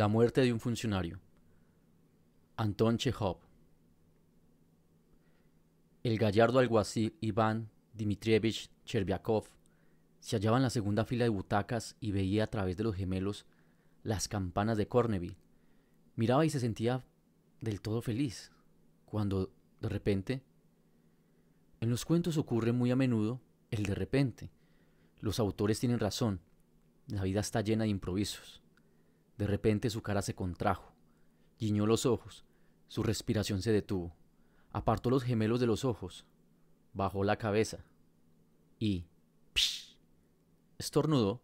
La muerte de un funcionario. Anton Chekhov. El gallardo alguacil Iván Dmitrievich Cherviakov se hallaba en la segunda fila de butacas y veía a través de los gemelos las campanas de Corneville. Miraba y se sentía del todo feliz, cuando de repente... En los cuentos ocurre muy a menudo el de repente. Los autores tienen razón. La vida está llena de improvisos. De repente su cara se contrajo, guiñó los ojos, su respiración se detuvo, apartó los gemelos de los ojos, bajó la cabeza y... Psh, estornudó.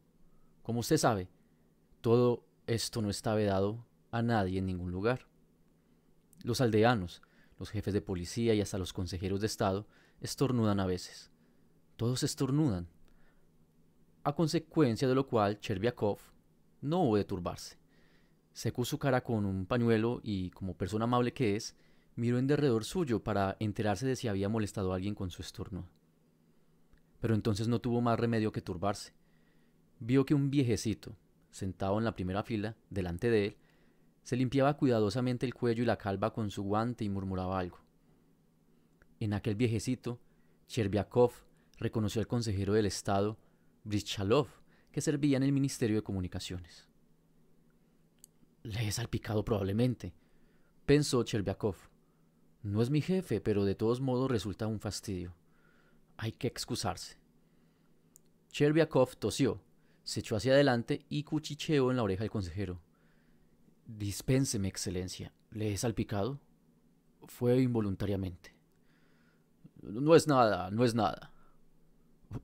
Como usted sabe, todo esto no está vedado a nadie en ningún lugar. Los aldeanos, los jefes de policía y hasta los consejeros de Estado estornudan a veces. Todos estornudan. A consecuencia de lo cual, Cherviakov no hubo de turbarse. Secó su cara con un pañuelo y, como persona amable que es, miró en derredor suyo para enterarse de si había molestado a alguien con su estornudo. Pero entonces no tuvo más remedio que turbarse. Vio que un viejecito, sentado en la primera fila, delante de él, se limpiaba cuidadosamente el cuello y la calva con su guante y murmuraba algo. En aquel viejecito, Cherbiakov reconoció al consejero del Estado, Brichalov, que servía en el Ministerio de Comunicaciones. Le he salpicado probablemente, pensó Cherbiakov. No es mi jefe, pero de todos modos resulta un fastidio. Hay que excusarse. Cherbiakov tosió, se echó hacia adelante y cuchicheó en la oreja del consejero. Dispénseme, Excelencia. ¿Le he salpicado? Fue involuntariamente. No es nada, no es nada.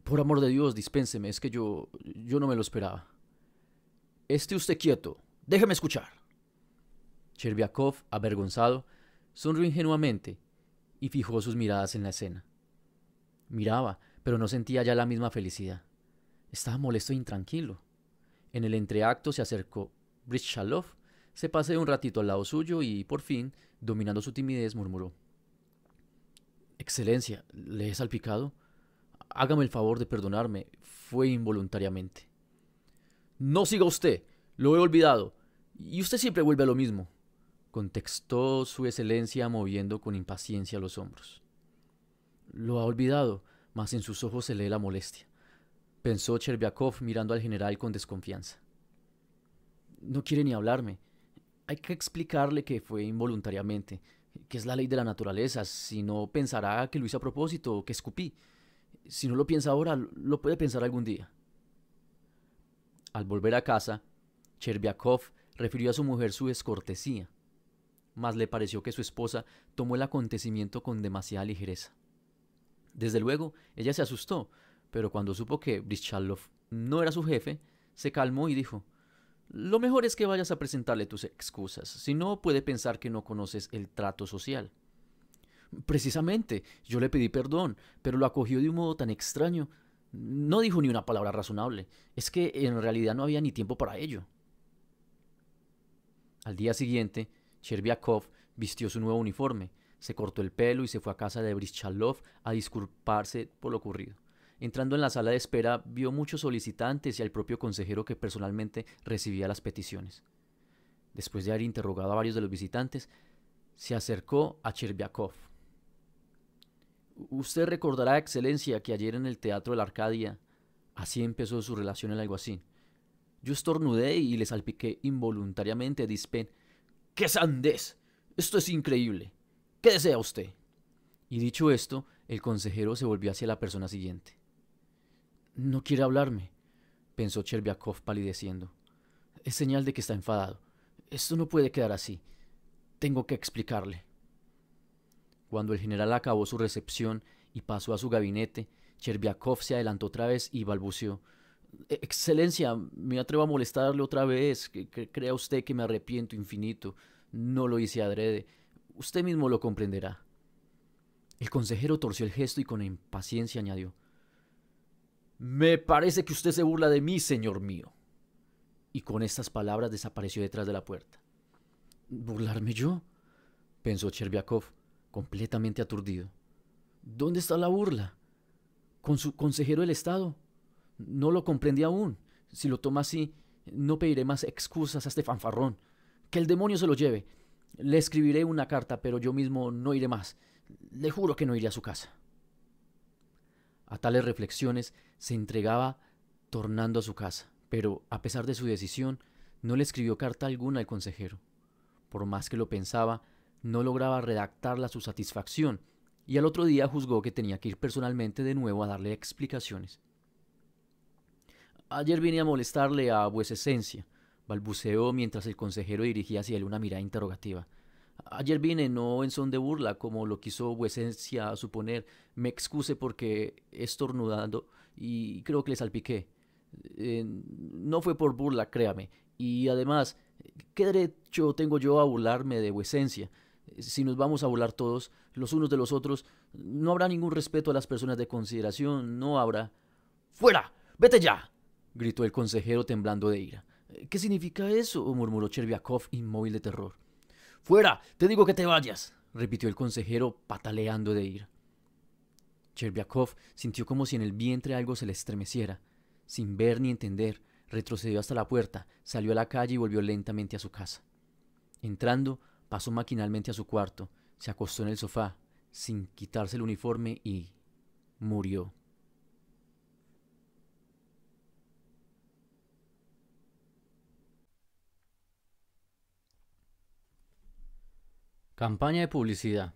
Por amor de Dios, dispénseme, es que yo. yo no me lo esperaba. Esté usted quieto, Déjeme escuchar. Cherviakov, avergonzado, sonrió ingenuamente y fijó sus miradas en la escena. Miraba, pero no sentía ya la misma felicidad. Estaba molesto e intranquilo. En el entreacto se acercó Brichalov, se paseó un ratito al lado suyo y, por fin, dominando su timidez, murmuró. Excelencia, ¿le he salpicado? Hágame el favor de perdonarme. Fue involuntariamente. No siga usted. Lo he olvidado. Y usted siempre vuelve a lo mismo, contestó su excelencia moviendo con impaciencia los hombros. Lo ha olvidado, mas en sus ojos se lee la molestia, pensó Cherbiakov mirando al general con desconfianza. No quiere ni hablarme. Hay que explicarle que fue involuntariamente, que es la ley de la naturaleza, si no pensará que lo hice a propósito o que escupí. Si no lo piensa ahora, lo puede pensar algún día. Al volver a casa, Cherbiakov refirió a su mujer su descortesía, mas le pareció que su esposa tomó el acontecimiento con demasiada ligereza. Desde luego, ella se asustó, pero cuando supo que Brichalov no era su jefe, se calmó y dijo, lo mejor es que vayas a presentarle tus excusas, si no puede pensar que no conoces el trato social. Precisamente, yo le pedí perdón, pero lo acogió de un modo tan extraño. No dijo ni una palabra razonable. Es que en realidad no había ni tiempo para ello. Al día siguiente, Cherbiakov vistió su nuevo uniforme, se cortó el pelo y se fue a casa de brichalov a disculparse por lo ocurrido. Entrando en la sala de espera, vio muchos solicitantes y al propio consejero que personalmente recibía las peticiones. Después de haber interrogado a varios de los visitantes, se acercó a Cherbiakov. Usted recordará, Excelencia, que ayer en el Teatro de la Arcadia, así empezó su relación el alguacil. Yo estornudé y le salpiqué involuntariamente, dispen. ¡Qué sandez! Esto es increíble. ¿Qué desea usted? Y dicho esto, el consejero se volvió hacia la persona siguiente. No quiere hablarme, pensó Cherbiakov palideciendo. Es señal de que está enfadado. Esto no puede quedar así. Tengo que explicarle. Cuando el general acabó su recepción y pasó a su gabinete, Cherbiakov se adelantó otra vez y balbuceó. E-, excelencia, me atrevo a molestarle otra vez, que, crea usted que me arrepiento infinito, no lo hice adrede, usted mismo lo comprenderá. El consejero torció el gesto y con impaciencia añadió, Me parece que usted se burla de mí, señor mío. Y con estas palabras desapareció detrás de la puerta. ¿Burlarme yo? pensó Cherviakov, completamente aturdido. ¿Dónde está la burla? ¿Con su consejero del Estado? no lo comprendí aún. Si lo toma así, no pediré más excusas a este fanfarrón. Que el demonio se lo lleve. Le escribiré una carta, pero yo mismo no iré más. Le juro que no iré a su casa. A tales reflexiones se entregaba tornando a su casa, pero a pesar de su decisión, no le escribió carta alguna al consejero. Por más que lo pensaba, no lograba redactarla a su satisfacción, y al otro día juzgó que tenía que ir personalmente de nuevo a darle explicaciones. Ayer vine a molestarle a vuecesencia, balbuceó mientras el consejero dirigía hacia él una mirada interrogativa. Ayer vine no en son de burla, como lo quiso Vuesencia suponer. Me excuse porque estornudando y creo que le salpiqué. Eh, no fue por burla, créame. Y además, ¿qué derecho tengo yo a burlarme de vuecencia? si nos vamos a burlar todos, los unos de los otros, no habrá ningún respeto a las personas de consideración, no habrá. ¡Fuera! ¡Vete ya! gritó el consejero temblando de ira. ¿Qué significa eso? murmuró Cherbiakov, inmóvil de terror. ¡Fuera! ¡Te digo que te vayas! repitió el consejero, pataleando de ira. Cherbiakov sintió como si en el vientre algo se le estremeciera. Sin ver ni entender, retrocedió hasta la puerta, salió a la calle y volvió lentamente a su casa. Entrando, pasó maquinalmente a su cuarto, se acostó en el sofá, sin quitarse el uniforme y murió. Campaña de publicidad.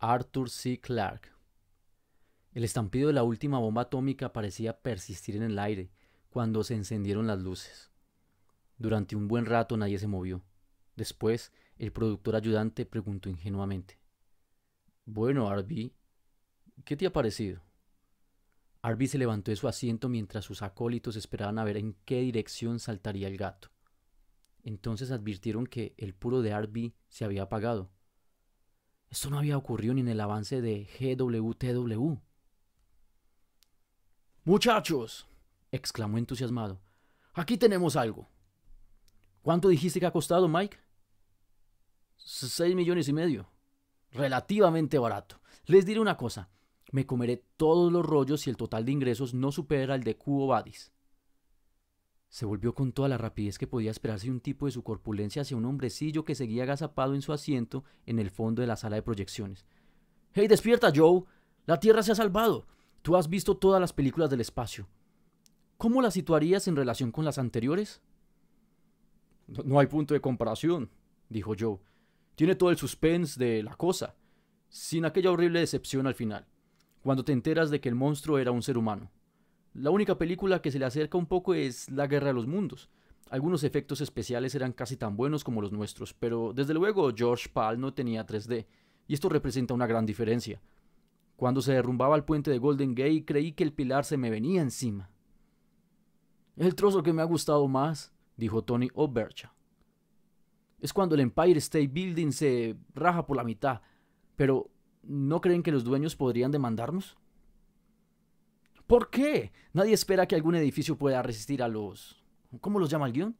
Arthur C. Clarke. El estampido de la última bomba atómica parecía persistir en el aire cuando se encendieron las luces. Durante un buen rato nadie se movió. Después, el productor ayudante preguntó ingenuamente. Bueno, Arby, ¿qué te ha parecido? Arby se levantó de su asiento mientras sus acólitos esperaban a ver en qué dirección saltaría el gato. Entonces advirtieron que el puro de Arby se había apagado esto no había ocurrido ni en el avance de GWTW. Muchachos, exclamó entusiasmado, aquí tenemos algo. ¿Cuánto dijiste que ha costado, Mike? Seis millones y medio. Relativamente barato. Les diré una cosa, me comeré todos los rollos si el total de ingresos no supera el de Cubo Badis. Se volvió con toda la rapidez que podía esperarse un tipo de su corpulencia hacia un hombrecillo que seguía agazapado en su asiento en el fondo de la sala de proyecciones. ¡Hey, despierta, Joe! La Tierra se ha salvado. Tú has visto todas las películas del espacio. ¿Cómo las situarías en relación con las anteriores? No, no hay punto de comparación, dijo Joe. Tiene todo el suspense de la cosa, sin aquella horrible decepción al final, cuando te enteras de que el monstruo era un ser humano. La única película que se le acerca un poco es La Guerra de los Mundos. Algunos efectos especiales eran casi tan buenos como los nuestros, pero desde luego George Pal no tenía 3D, y esto representa una gran diferencia. Cuando se derrumbaba el puente de Golden Gate creí que el pilar se me venía encima. El trozo que me ha gustado más, dijo Tony Obercha, es cuando el Empire State Building se raja por la mitad, pero ¿no creen que los dueños podrían demandarnos? ¿Por qué? Nadie espera que algún edificio pueda resistir a los... ¿Cómo los llama el guión?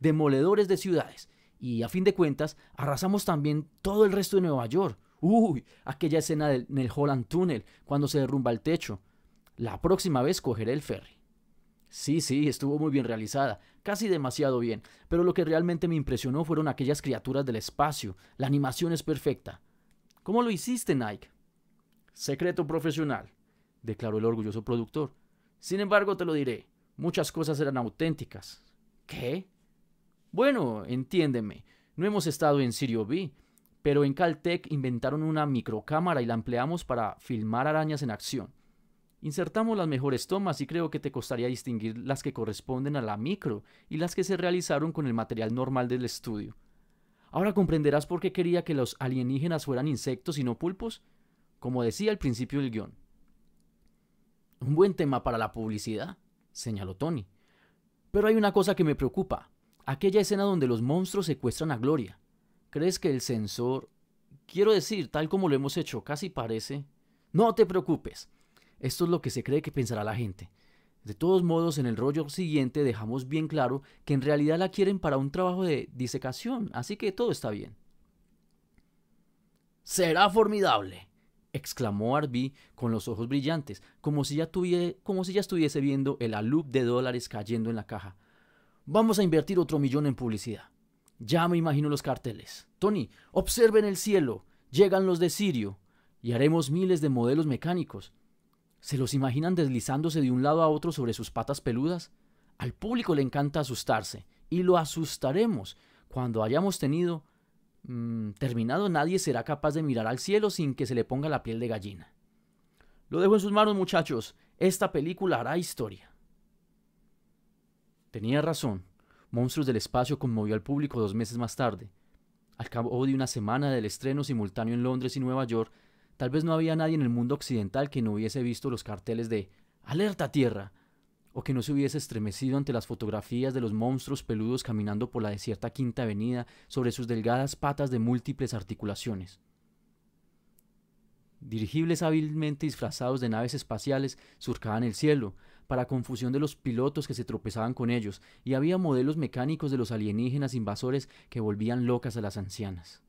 Demoledores de ciudades. Y a fin de cuentas, arrasamos también todo el resto de Nueva York. Uy, aquella escena del, en el Holland Tunnel, cuando se derrumba el techo. La próxima vez cogeré el ferry. Sí, sí, estuvo muy bien realizada, casi demasiado bien, pero lo que realmente me impresionó fueron aquellas criaturas del espacio, la animación es perfecta. ¿Cómo lo hiciste, Nike? Secreto profesional declaró el orgulloso productor. Sin embargo, te lo diré, muchas cosas eran auténticas. ¿Qué? Bueno, entiéndeme, no hemos estado en Sirio B, pero en Caltech inventaron una microcámara y la empleamos para filmar arañas en acción. Insertamos las mejores tomas y creo que te costaría distinguir las que corresponden a la micro y las que se realizaron con el material normal del estudio. Ahora comprenderás por qué quería que los alienígenas fueran insectos y no pulpos, como decía al principio del guión. Un buen tema para la publicidad, señaló Tony. Pero hay una cosa que me preocupa, aquella escena donde los monstruos secuestran a Gloria. ¿Crees que el sensor... Quiero decir, tal como lo hemos hecho, casi parece... No te preocupes. Esto es lo que se cree que pensará la gente. De todos modos, en el rollo siguiente dejamos bien claro que en realidad la quieren para un trabajo de disecación, así que todo está bien. Será formidable, exclamó Arby con los ojos brillantes, como si, ya como si ya estuviese viendo el alub de dólares cayendo en la caja. Vamos a invertir otro millón en publicidad. Ya me imagino los carteles. Tony, observen el cielo. Llegan los de Sirio. Y haremos miles de modelos mecánicos. ¿Se los imaginan deslizándose de un lado a otro sobre sus patas peludas? Al público le encanta asustarse, y lo asustaremos cuando hayamos tenido Mm, terminado nadie será capaz de mirar al cielo sin que se le ponga la piel de gallina. Lo dejo en sus manos muchachos, esta película hará historia. Tenía razón, Monstruos del Espacio conmovió al público dos meses más tarde. Al cabo de una semana del estreno simultáneo en Londres y Nueva York, tal vez no había nadie en el mundo occidental que no hubiese visto los carteles de Alerta Tierra, o que no se hubiese estremecido ante las fotografías de los monstruos peludos caminando por la desierta Quinta Avenida sobre sus delgadas patas de múltiples articulaciones. Dirigibles hábilmente disfrazados de naves espaciales surcaban el cielo, para confusión de los pilotos que se tropezaban con ellos, y había modelos mecánicos de los alienígenas invasores que volvían locas a las ancianas.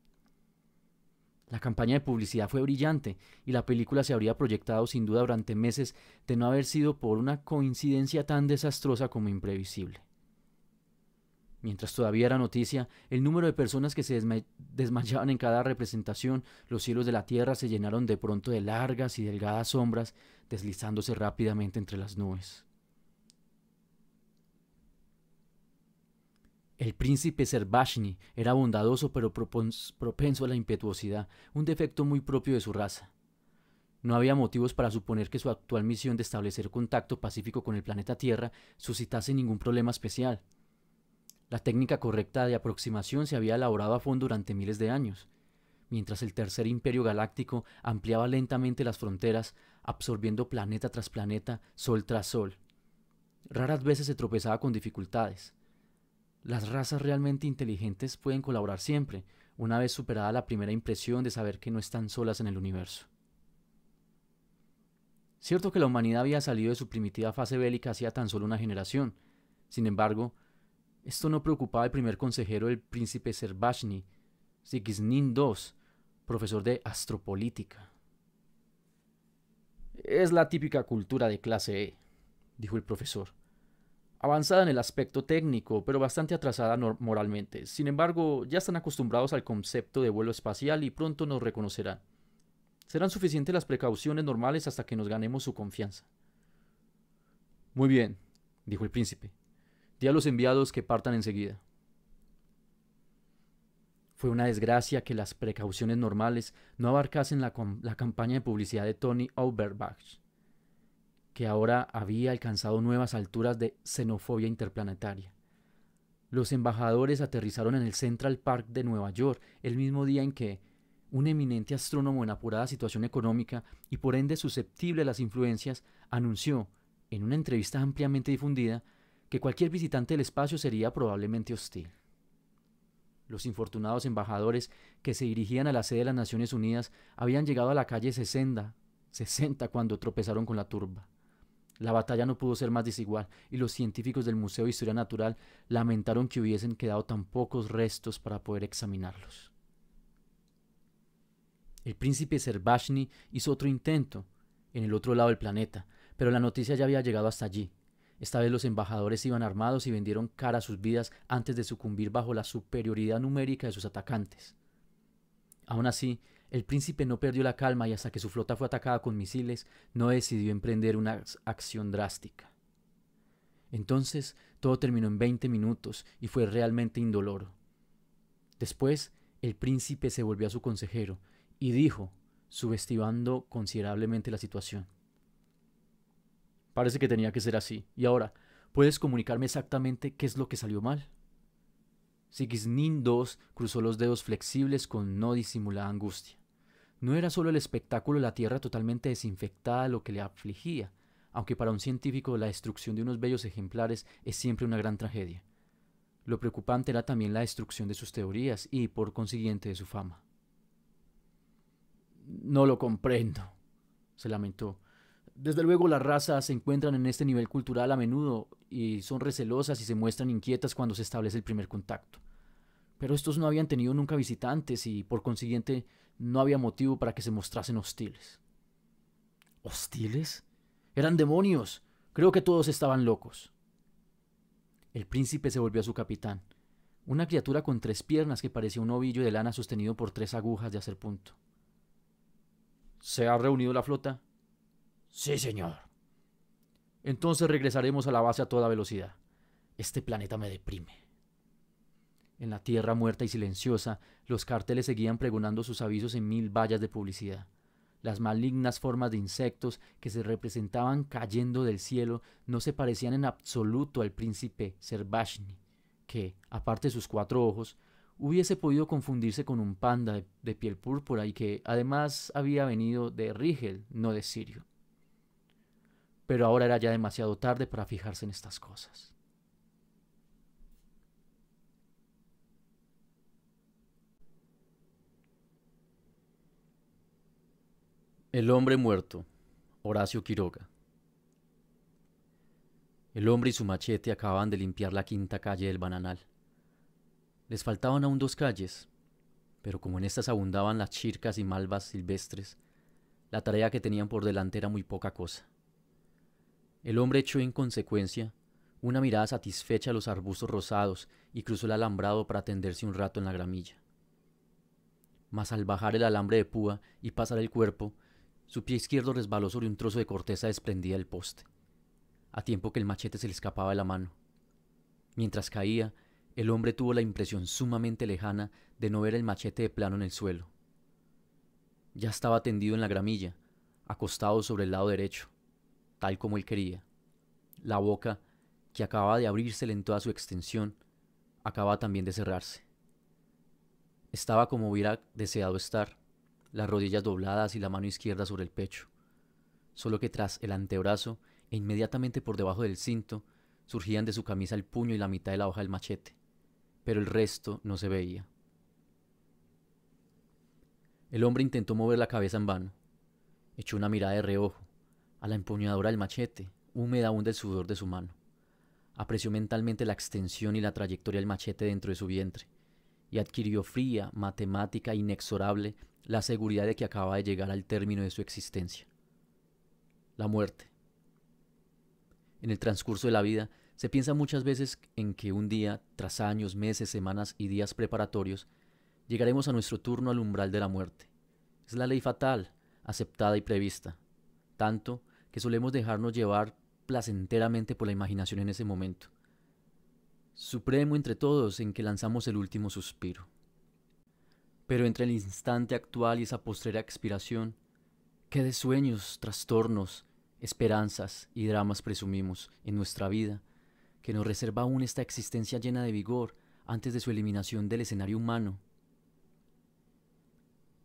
La campaña de publicidad fue brillante y la película se habría proyectado sin duda durante meses de no haber sido por una coincidencia tan desastrosa como imprevisible. Mientras todavía era noticia, el número de personas que se desmayaban en cada representación, los cielos de la tierra se llenaron de pronto de largas y delgadas sombras, deslizándose rápidamente entre las nubes. El príncipe Servashni era bondadoso pero propenso a la impetuosidad, un defecto muy propio de su raza. No había motivos para suponer que su actual misión de establecer contacto pacífico con el planeta Tierra suscitase ningún problema especial. La técnica correcta de aproximación se había elaborado a fondo durante miles de años. Mientras el tercer imperio galáctico ampliaba lentamente las fronteras, absorbiendo planeta tras planeta, sol tras sol. Raras veces se tropezaba con dificultades. Las razas realmente inteligentes pueden colaborar siempre, una vez superada la primera impresión de saber que no están solas en el universo. Cierto que la humanidad había salido de su primitiva fase bélica hacía tan solo una generación, sin embargo, esto no preocupaba al primer consejero del príncipe Servashny, Sigismund II, profesor de astropolítica. Es la típica cultura de clase E, dijo el profesor avanzada en el aspecto técnico, pero bastante atrasada moralmente. Sin embargo, ya están acostumbrados al concepto de vuelo espacial y pronto nos reconocerán. Serán suficientes las precauciones normales hasta que nos ganemos su confianza. Muy bien, dijo el príncipe. Di a los enviados que partan enseguida. Fue una desgracia que las precauciones normales no abarcasen la, campaña de publicidad de Tony Oberbach que ahora había alcanzado nuevas alturas de xenofobia interplanetaria. Los embajadores aterrizaron en el Central Park de Nueva York el mismo día en que un eminente astrónomo en apurada situación económica y por ende susceptible a las influencias, anunció, en una entrevista ampliamente difundida, que cualquier visitante del espacio sería probablemente hostil. Los infortunados embajadores que se dirigían a la sede de las Naciones Unidas habían llegado a la calle 60, cuando tropezaron con la turba. La batalla no pudo ser más desigual y los científicos del Museo de Historia Natural lamentaron que hubiesen quedado tan pocos restos para poder examinarlos. El príncipe Serbashni hizo otro intento en el otro lado del planeta, pero la noticia ya había llegado hasta allí. Esta vez los embajadores iban armados y vendieron cara a sus vidas antes de sucumbir bajo la superioridad numérica de sus atacantes. Aún así, el príncipe no perdió la calma y hasta que su flota fue atacada con misiles, no decidió emprender una acción drástica. Entonces, todo terminó en 20 minutos y fue realmente indoloro. Después, el príncipe se volvió a su consejero y dijo, subestimando considerablemente la situación. Parece que tenía que ser así. Y ahora, ¿puedes comunicarme exactamente qué es lo que salió mal? Sigismund II cruzó los dedos flexibles con no disimulada angustia. No era solo el espectáculo de la Tierra totalmente desinfectada lo que le afligía, aunque para un científico la destrucción de unos bellos ejemplares es siempre una gran tragedia. Lo preocupante era también la destrucción de sus teorías y, por consiguiente, de su fama. No lo comprendo, se lamentó. Desde luego las razas se encuentran en este nivel cultural a menudo y son recelosas y se muestran inquietas cuando se establece el primer contacto. Pero estos no habían tenido nunca visitantes y, por consiguiente, no había motivo para que se mostrasen hostiles. ¿Hostiles? Eran demonios. Creo que todos estaban locos. El príncipe se volvió a su capitán, una criatura con tres piernas que parecía un ovillo de lana sostenido por tres agujas de hacer punto. ¿Se ha reunido la flota? Sí, señor. Entonces regresaremos a la base a toda velocidad. Este planeta me deprime. En la tierra muerta y silenciosa, los carteles seguían pregonando sus avisos en mil vallas de publicidad. Las malignas formas de insectos que se representaban cayendo del cielo no se parecían en absoluto al príncipe Servashni, que, aparte de sus cuatro ojos, hubiese podido confundirse con un panda de, de piel púrpura y que además había venido de Rigel, no de Sirio. Pero ahora era ya demasiado tarde para fijarse en estas cosas. El hombre muerto, Horacio Quiroga. El hombre y su machete acababan de limpiar la quinta calle del bananal. Les faltaban aún dos calles, pero como en estas abundaban las chircas y malvas silvestres, la tarea que tenían por delante era muy poca cosa. El hombre echó en consecuencia una mirada satisfecha a los arbustos rosados y cruzó el alambrado para tenderse un rato en la gramilla. Mas al bajar el alambre de púa y pasar el cuerpo, su pie izquierdo resbaló sobre un trozo de corteza desprendida del poste, a tiempo que el machete se le escapaba de la mano. Mientras caía, el hombre tuvo la impresión sumamente lejana de no ver el machete de plano en el suelo. Ya estaba tendido en la gramilla, acostado sobre el lado derecho, tal como él quería. La boca, que acababa de abrírsele en toda su extensión, acababa también de cerrarse. Estaba como hubiera deseado estar, las rodillas dobladas y la mano izquierda sobre el pecho. Solo que tras el antebrazo e inmediatamente por debajo del cinto surgían de su camisa el puño y la mitad de la hoja del machete, pero el resto no se veía. El hombre intentó mover la cabeza en vano. Echó una mirada de reojo a la empuñadora del machete, húmeda aún del sudor de su mano. Apreció mentalmente la extensión y la trayectoria del machete dentro de su vientre y adquirió fría, matemática, inexorable, la seguridad de que acaba de llegar al término de su existencia. La muerte. En el transcurso de la vida, se piensa muchas veces en que un día, tras años, meses, semanas y días preparatorios, llegaremos a nuestro turno al umbral de la muerte. Es la ley fatal, aceptada y prevista, tanto que solemos dejarnos llevar placenteramente por la imaginación en ese momento supremo entre todos en que lanzamos el último suspiro. Pero entre el instante actual y esa postrera expiración, ¿qué de sueños, trastornos, esperanzas y dramas presumimos en nuestra vida que nos reserva aún esta existencia llena de vigor antes de su eliminación del escenario humano?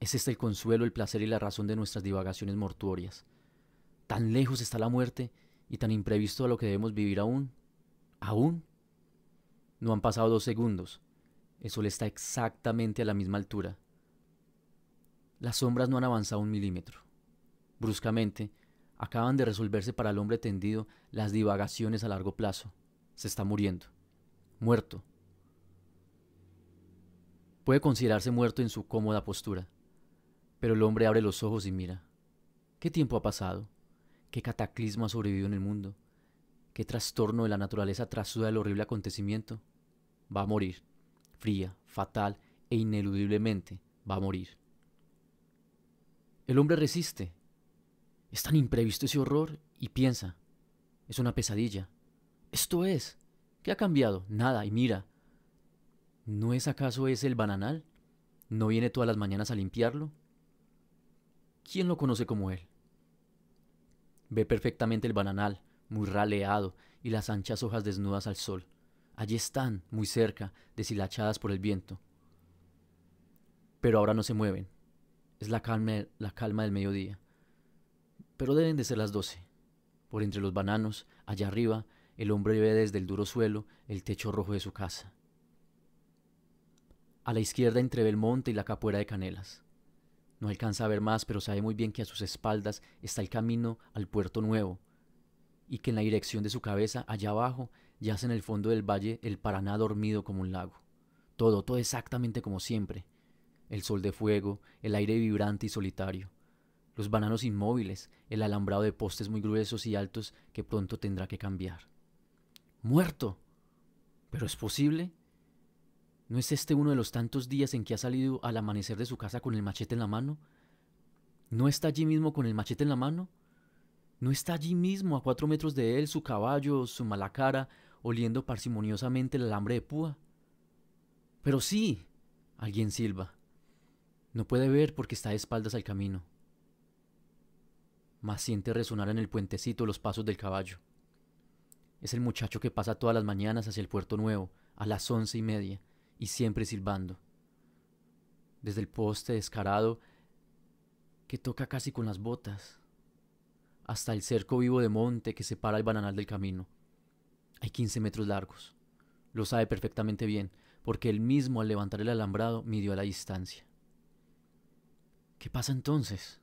¿Es este el consuelo, el placer y la razón de nuestras divagaciones mortuorias? ¿Tan lejos está la muerte y tan imprevisto a lo que debemos vivir aún? ¿Aún? No han pasado dos segundos. El sol está exactamente a la misma altura. Las sombras no han avanzado un milímetro. Bruscamente, acaban de resolverse para el hombre tendido las divagaciones a largo plazo. Se está muriendo. Muerto. Puede considerarse muerto en su cómoda postura. Pero el hombre abre los ojos y mira. ¿Qué tiempo ha pasado? ¿Qué cataclismo ha sobrevivido en el mundo? ¿Qué trastorno de la naturaleza trasuda el horrible acontecimiento? Va a morir, fría, fatal e ineludiblemente va a morir. El hombre resiste. Es tan imprevisto ese horror y piensa, es una pesadilla. Esto es. ¿Qué ha cambiado? Nada, y mira. ¿No es acaso ese el bananal? ¿No viene todas las mañanas a limpiarlo? ¿Quién lo conoce como él? Ve perfectamente el bananal, muy raleado, y las anchas hojas desnudas al sol. Allí están, muy cerca, deshilachadas por el viento. Pero ahora no se mueven. Es la calma, la calma del mediodía. Pero deben de ser las doce. Por entre los bananos, allá arriba, el hombre ve desde el duro suelo el techo rojo de su casa. A la izquierda entre el monte y la capuera de Canelas. No alcanza a ver más, pero sabe muy bien que a sus espaldas está el camino al puerto nuevo, y que en la dirección de su cabeza, allá abajo, yace en el fondo del valle el Paraná dormido como un lago. Todo, todo exactamente como siempre. El sol de fuego, el aire vibrante y solitario, los bananos inmóviles, el alambrado de postes muy gruesos y altos que pronto tendrá que cambiar. ¡Muerto! ¿Pero es posible? ¿No es este uno de los tantos días en que ha salido al amanecer de su casa con el machete en la mano? ¿No está allí mismo con el machete en la mano? ¿No está allí mismo, a cuatro metros de él, su caballo, su mala cara, oliendo parsimoniosamente el alambre de púa? Pero sí, alguien silba. No puede ver porque está de espaldas al camino. Mas siente resonar en el puentecito los pasos del caballo. Es el muchacho que pasa todas las mañanas hacia el puerto nuevo, a las once y media, y siempre silbando. Desde el poste descarado, que toca casi con las botas hasta el cerco vivo de monte que separa el bananal del camino. Hay 15 metros largos. Lo sabe perfectamente bien, porque él mismo al levantar el alambrado midió la distancia. ¿Qué pasa entonces?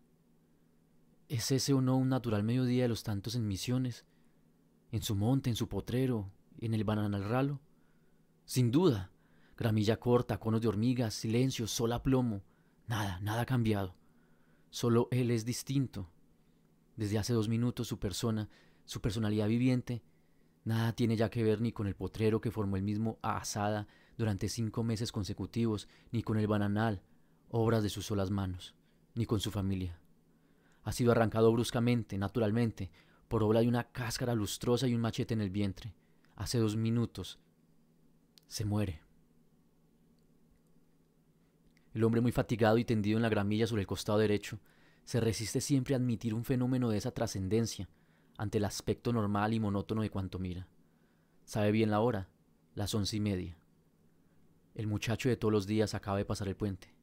¿Es ese o no un natural mediodía de los tantos en misiones? ¿En su monte, en su potrero, en el bananal ralo? Sin duda, gramilla corta, conos de hormigas, silencio, sol a plomo. Nada, nada ha cambiado. Solo él es distinto. Desde hace dos minutos su persona, su personalidad viviente, nada tiene ya que ver ni con el potrero que formó el mismo a Asada durante cinco meses consecutivos, ni con el bananal, obras de sus solas manos, ni con su familia. Ha sido arrancado bruscamente, naturalmente, por obra de una cáscara lustrosa y un machete en el vientre. Hace dos minutos. Se muere. El hombre muy fatigado y tendido en la gramilla sobre el costado derecho, se resiste siempre a admitir un fenómeno de esa trascendencia ante el aspecto normal y monótono de cuanto mira. Sabe bien la hora, las once y media. El muchacho de todos los días acaba de pasar el puente.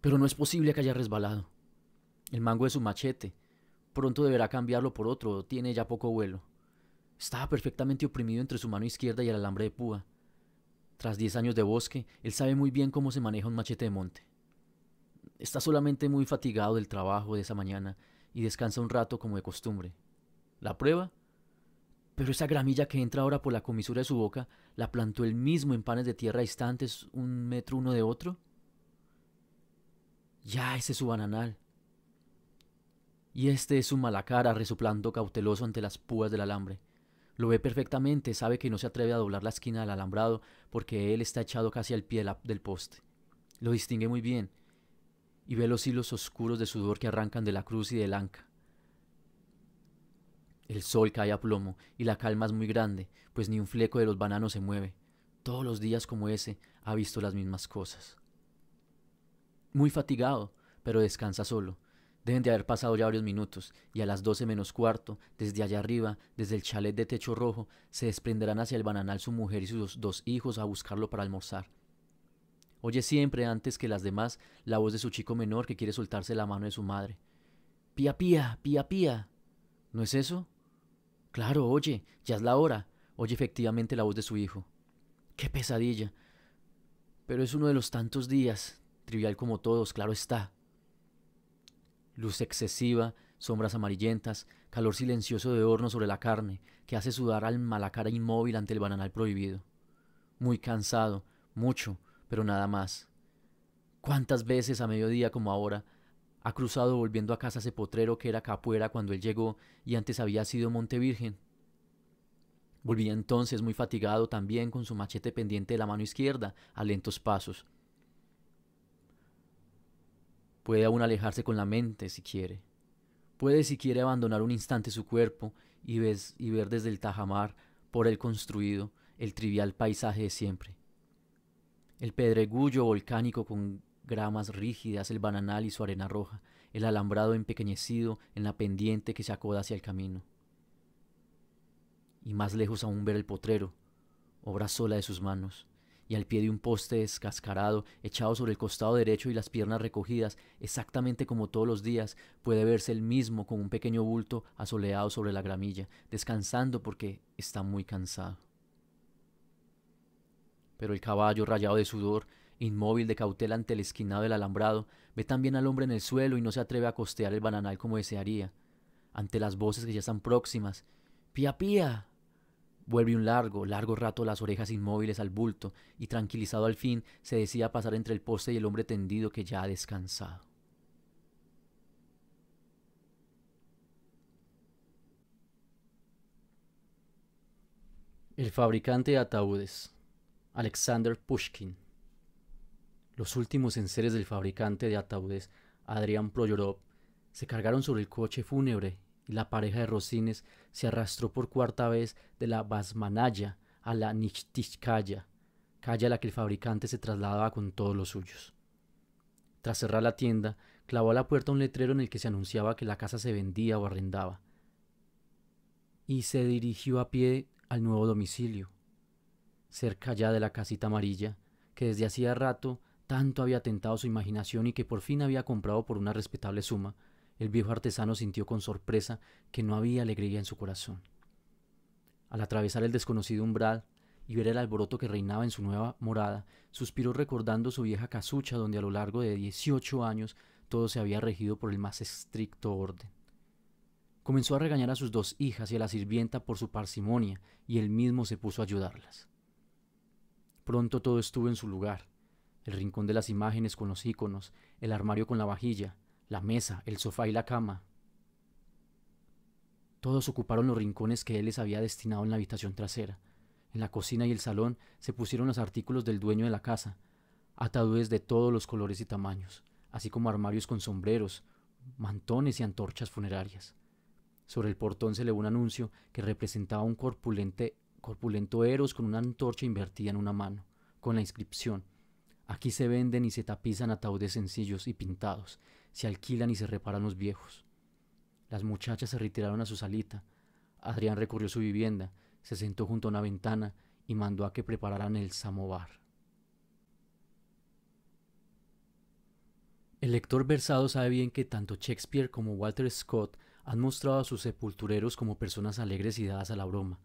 Pero no es posible que haya resbalado. El mango de su machete. Pronto deberá cambiarlo por otro, tiene ya poco vuelo. Estaba perfectamente oprimido entre su mano izquierda y el alambre de púa. Tras diez años de bosque, él sabe muy bien cómo se maneja un machete de monte. Está solamente muy fatigado del trabajo de esa mañana y descansa un rato como de costumbre. La prueba, pero esa gramilla que entra ahora por la comisura de su boca la plantó él mismo en panes de tierra distantes un metro uno de otro. Ya ese es su bananal. Y este es su malacara cara resoplando cauteloso ante las púas del alambre. Lo ve perfectamente, sabe que no se atreve a doblar la esquina del alambrado porque él está echado casi al pie del poste. Lo distingue muy bien y ve los hilos oscuros de sudor que arrancan de la cruz y del anca. El sol cae a plomo y la calma es muy grande, pues ni un fleco de los bananos se mueve. Todos los días como ese ha visto las mismas cosas. Muy fatigado, pero descansa solo. Deben de haber pasado ya varios minutos, y a las doce menos cuarto, desde allá arriba, desde el chalet de techo rojo, se desprenderán hacia el bananal su mujer y sus dos hijos a buscarlo para almorzar. Oye siempre, antes que las demás, la voz de su chico menor que quiere soltarse la mano de su madre. Pía, pía, pía, pía. ¿No es eso? Claro, oye, ya es la hora. Oye efectivamente la voz de su hijo. ¡Qué pesadilla! Pero es uno de los tantos días, trivial como todos, claro está. Luz excesiva, sombras amarillentas, calor silencioso de horno sobre la carne, que hace sudar al malacara inmóvil ante el bananal prohibido. Muy cansado, mucho, pero nada más. ¿Cuántas veces a mediodía como ahora ha cruzado volviendo a casa ese potrero que era capuera cuando él llegó y antes había sido monte virgen? Volvía entonces muy fatigado también con su machete pendiente de la mano izquierda, a lentos pasos. Puede aún alejarse con la mente si quiere. Puede si quiere abandonar un instante su cuerpo y, ves, y ver desde el tajamar por él construido el trivial paisaje de siempre el pedregullo volcánico con gramas rígidas, el bananal y su arena roja, el alambrado empequeñecido en la pendiente que se acoda hacia el camino. Y más lejos aún ver el potrero, obra sola de sus manos, y al pie de un poste descascarado, echado sobre el costado derecho y las piernas recogidas, exactamente como todos los días, puede verse el mismo con un pequeño bulto asoleado sobre la gramilla, descansando porque está muy cansado. Pero el caballo, rayado de sudor, inmóvil de cautela ante el esquinado del alambrado, ve también al hombre en el suelo y no se atreve a costear el bananal como desearía. Ante las voces que ya están próximas, pia pia, Vuelve un largo, largo rato las orejas inmóviles al bulto, y tranquilizado al fin, se decide a pasar entre el poste y el hombre tendido que ya ha descansado. El fabricante de ataúdes. Alexander Pushkin. Los últimos enseres del fabricante de ataúdes, Adrián Proyorov, se cargaron sobre el coche fúnebre y la pareja de Rocines se arrastró por cuarta vez de la Basmanaya a la Nishtishkaya, calle a la que el fabricante se trasladaba con todos los suyos. Tras cerrar la tienda, clavó a la puerta un letrero en el que se anunciaba que la casa se vendía o arrendaba. Y se dirigió a pie al nuevo domicilio cerca ya de la casita amarilla, que desde hacía rato tanto había tentado su imaginación y que por fin había comprado por una respetable suma, el viejo artesano sintió con sorpresa que no había alegría en su corazón. Al atravesar el desconocido umbral y ver el alboroto que reinaba en su nueva morada, suspiró recordando su vieja casucha donde a lo largo de 18 años todo se había regido por el más estricto orden. Comenzó a regañar a sus dos hijas y a la sirvienta por su parsimonia, y él mismo se puso a ayudarlas. Pronto todo estuvo en su lugar. El rincón de las imágenes con los íconos, el armario con la vajilla, la mesa, el sofá y la cama. Todos ocuparon los rincones que él les había destinado en la habitación trasera. En la cocina y el salón se pusieron los artículos del dueño de la casa, ataúdes de todos los colores y tamaños, así como armarios con sombreros, mantones y antorchas funerarias. Sobre el portón se le un anuncio que representaba un corpulente corpulento Eros con una antorcha invertida en una mano, con la inscripción. Aquí se venden y se tapizan ataúdes sencillos y pintados, se alquilan y se reparan los viejos. Las muchachas se retiraron a su salita. Adrián recorrió su vivienda, se sentó junto a una ventana y mandó a que prepararan el samovar. El lector versado sabe bien que tanto Shakespeare como Walter Scott han mostrado a sus sepultureros como personas alegres y dadas a la broma,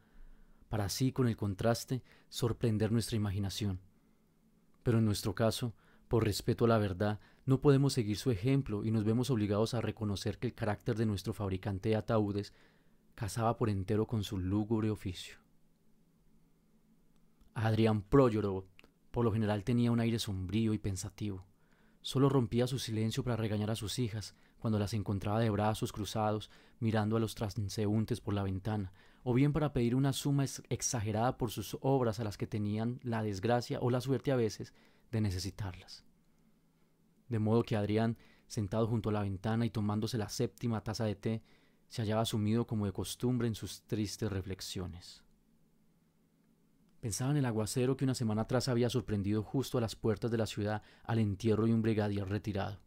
para así con el contraste sorprender nuestra imaginación. Pero en nuestro caso, por respeto a la verdad, no podemos seguir su ejemplo y nos vemos obligados a reconocer que el carácter de nuestro fabricante de ataúdes casaba por entero con su lúgubre oficio. Adrián Proyorov, por lo general, tenía un aire sombrío y pensativo. Solo rompía su silencio para regañar a sus hijas cuando las encontraba de brazos cruzados mirando a los transeúntes por la ventana o bien para pedir una suma exagerada por sus obras a las que tenían la desgracia o la suerte a veces de necesitarlas. De modo que Adrián, sentado junto a la ventana y tomándose la séptima taza de té, se hallaba sumido como de costumbre en sus tristes reflexiones. Pensaba en el aguacero que una semana atrás había sorprendido justo a las puertas de la ciudad al entierro de un brigadier retirado.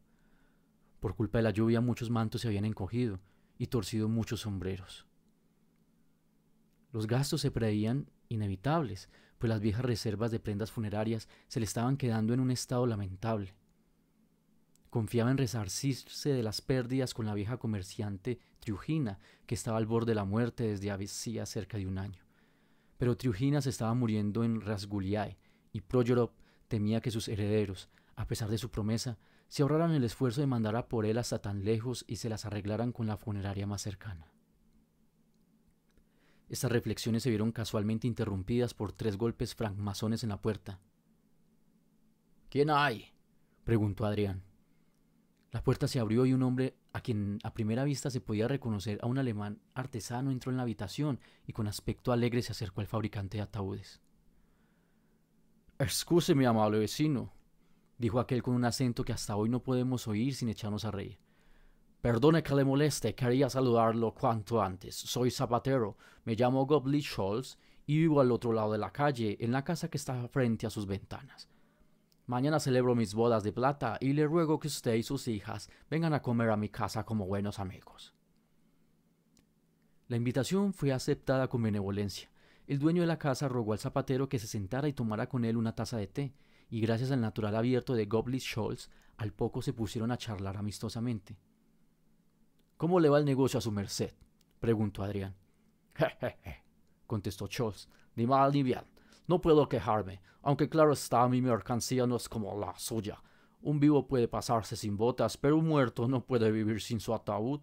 Por culpa de la lluvia muchos mantos se habían encogido y torcido muchos sombreros. Los gastos se preveían inevitables, pues las viejas reservas de prendas funerarias se le estaban quedando en un estado lamentable. Confiaba en resarcirse de las pérdidas con la vieja comerciante Triujina, que estaba al borde de la muerte desde hacía cerca de un año. Pero Triujina se estaba muriendo en Rasguliae, y Proyorov temía que sus herederos, a pesar de su promesa, se ahorraran el esfuerzo de mandar a por él hasta tan lejos y se las arreglaran con la funeraria más cercana. Estas reflexiones se vieron casualmente interrumpidas por tres golpes francmasones en la puerta. ¿Quién hay? preguntó Adrián. La puerta se abrió y un hombre a quien a primera vista se podía reconocer a un alemán artesano entró en la habitación y con aspecto alegre se acercó al fabricante de ataúdes. Excuse mi amable vecino, dijo aquel con un acento que hasta hoy no podemos oír sin echarnos a reír. Perdone que le moleste, quería saludarlo cuanto antes. Soy zapatero, me llamo Goblin Scholz y vivo al otro lado de la calle, en la casa que está frente a sus ventanas. Mañana celebro mis bodas de plata y le ruego que usted y sus hijas vengan a comer a mi casa como buenos amigos. La invitación fue aceptada con benevolencia. El dueño de la casa rogó al zapatero que se sentara y tomara con él una taza de té, y gracias al natural abierto de Goblin Scholz, al poco se pusieron a charlar amistosamente. ¿Cómo le va el negocio a su merced? preguntó Adrián. Jejeje, contestó Scholz, ni mal ni bien. No puedo quejarme, aunque claro está, mi mercancía no es como la suya. Un vivo puede pasarse sin botas, pero un muerto no puede vivir sin su ataúd.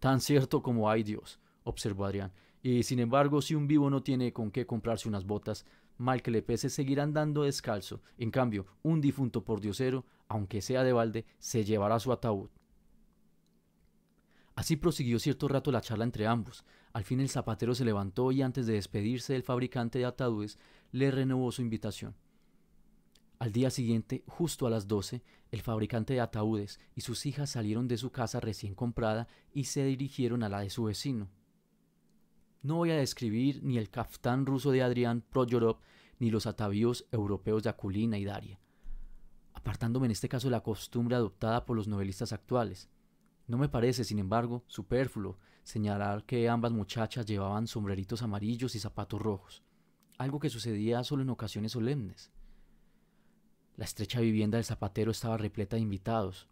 Tan cierto como hay Dios, observó Adrián. Y sin embargo, si un vivo no tiene con qué comprarse unas botas, mal que le pese, seguirá andando descalzo. En cambio, un difunto por diosero, aunque sea de balde, se llevará su ataúd. Así prosiguió cierto rato la charla entre ambos. Al fin el zapatero se levantó y antes de despedirse del fabricante de ataúdes, le renovó su invitación. Al día siguiente, justo a las 12, el fabricante de ataúdes y sus hijas salieron de su casa recién comprada y se dirigieron a la de su vecino. No voy a describir ni el caftán ruso de Adrián Proyorov ni los atavíos europeos de Aculina y Daria, apartándome en este caso la costumbre adoptada por los novelistas actuales. No me parece, sin embargo, superfluo señalar que ambas muchachas llevaban sombreritos amarillos y zapatos rojos, algo que sucedía solo en ocasiones solemnes. La estrecha vivienda del zapatero estaba repleta de invitados,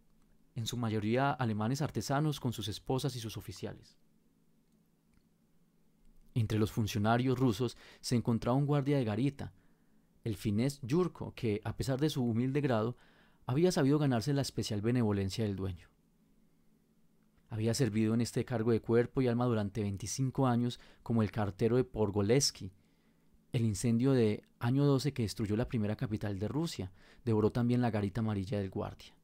en su mayoría alemanes artesanos con sus esposas y sus oficiales. Entre los funcionarios rusos se encontraba un guardia de garita, el finés Yurko, que, a pesar de su humilde grado, había sabido ganarse la especial benevolencia del dueño. Había servido en este cargo de cuerpo y alma durante 25 años como el cartero de Porgoleski. El incendio de año 12 que destruyó la primera capital de Rusia devoró también la garita amarilla del guardia.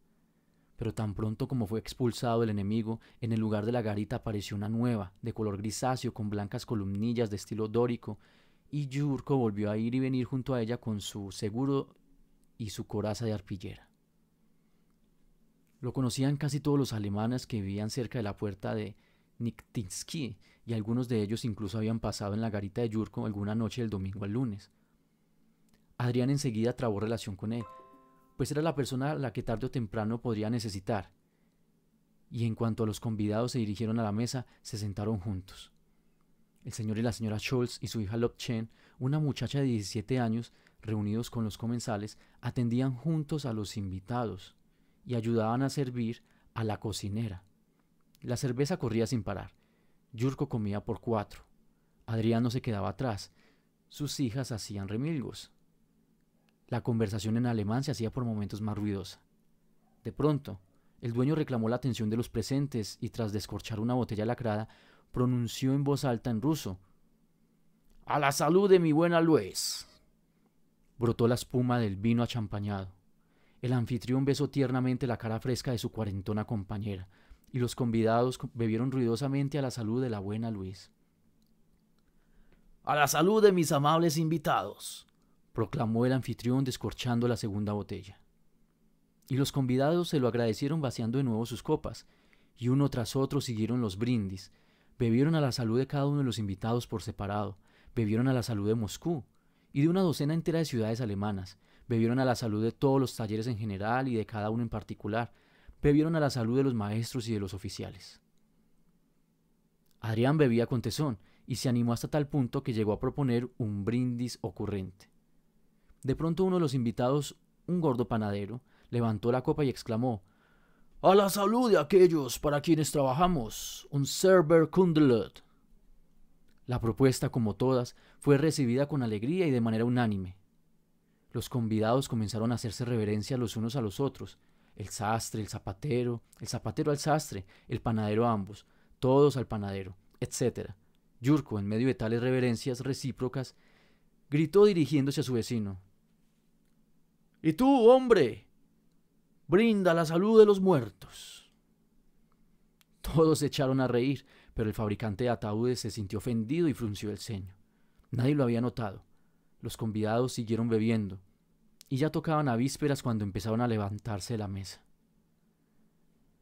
Pero tan pronto como fue expulsado el enemigo, en el lugar de la garita apareció una nueva, de color grisáceo con blancas columnillas de estilo dórico, y Yurko volvió a ir y venir junto a ella con su seguro y su coraza de arpillera. Lo conocían casi todos los alemanes que vivían cerca de la puerta de Niktinsky, y algunos de ellos incluso habían pasado en la garita de Yurko alguna noche del domingo al lunes. Adrián enseguida trabó relación con él, pues era la persona a la que tarde o temprano podría necesitar. Y en cuanto a los convidados se dirigieron a la mesa, se sentaron juntos. El señor y la señora Scholz y su hija Lopchen, una muchacha de 17 años, reunidos con los comensales, atendían juntos a los invitados y ayudaban a servir a la cocinera. La cerveza corría sin parar. Yurko comía por cuatro. Adriano se quedaba atrás. Sus hijas hacían remilgos. La conversación en alemán se hacía por momentos más ruidosa. De pronto, el dueño reclamó la atención de los presentes y tras descorchar una botella lacrada, pronunció en voz alta en ruso. A la salud de mi buena Luis. Brotó la espuma del vino achampañado. El anfitrión besó tiernamente la cara fresca de su cuarentona compañera, y los convidados bebieron ruidosamente a la salud de la buena Luis. A la salud de mis amables invitados, proclamó el anfitrión descorchando la segunda botella. Y los convidados se lo agradecieron vaciando de nuevo sus copas, y uno tras otro siguieron los brindis, bebieron a la salud de cada uno de los invitados por separado, bebieron a la salud de Moscú y de una docena entera de ciudades alemanas, bebieron a la salud de todos los talleres en general y de cada uno en particular, bebieron a la salud de los maestros y de los oficiales. Adrián bebía con tesón y se animó hasta tal punto que llegó a proponer un brindis ocurrente. De pronto uno de los invitados, un gordo panadero, levantó la copa y exclamó A la salud de aquellos para quienes trabajamos, un server kundelut. La propuesta, como todas, fue recibida con alegría y de manera unánime. Los convidados comenzaron a hacerse reverencia los unos a los otros, el sastre, el zapatero, el zapatero al sastre, el panadero a ambos, todos al panadero, etc. Yurko, en medio de tales reverencias recíprocas, gritó dirigiéndose a su vecino. ¿Y tú, hombre? Brinda la salud de los muertos. Todos se echaron a reír, pero el fabricante de ataúdes se sintió ofendido y frunció el ceño. Nadie lo había notado. Los convidados siguieron bebiendo y ya tocaban a vísperas cuando empezaron a levantarse de la mesa.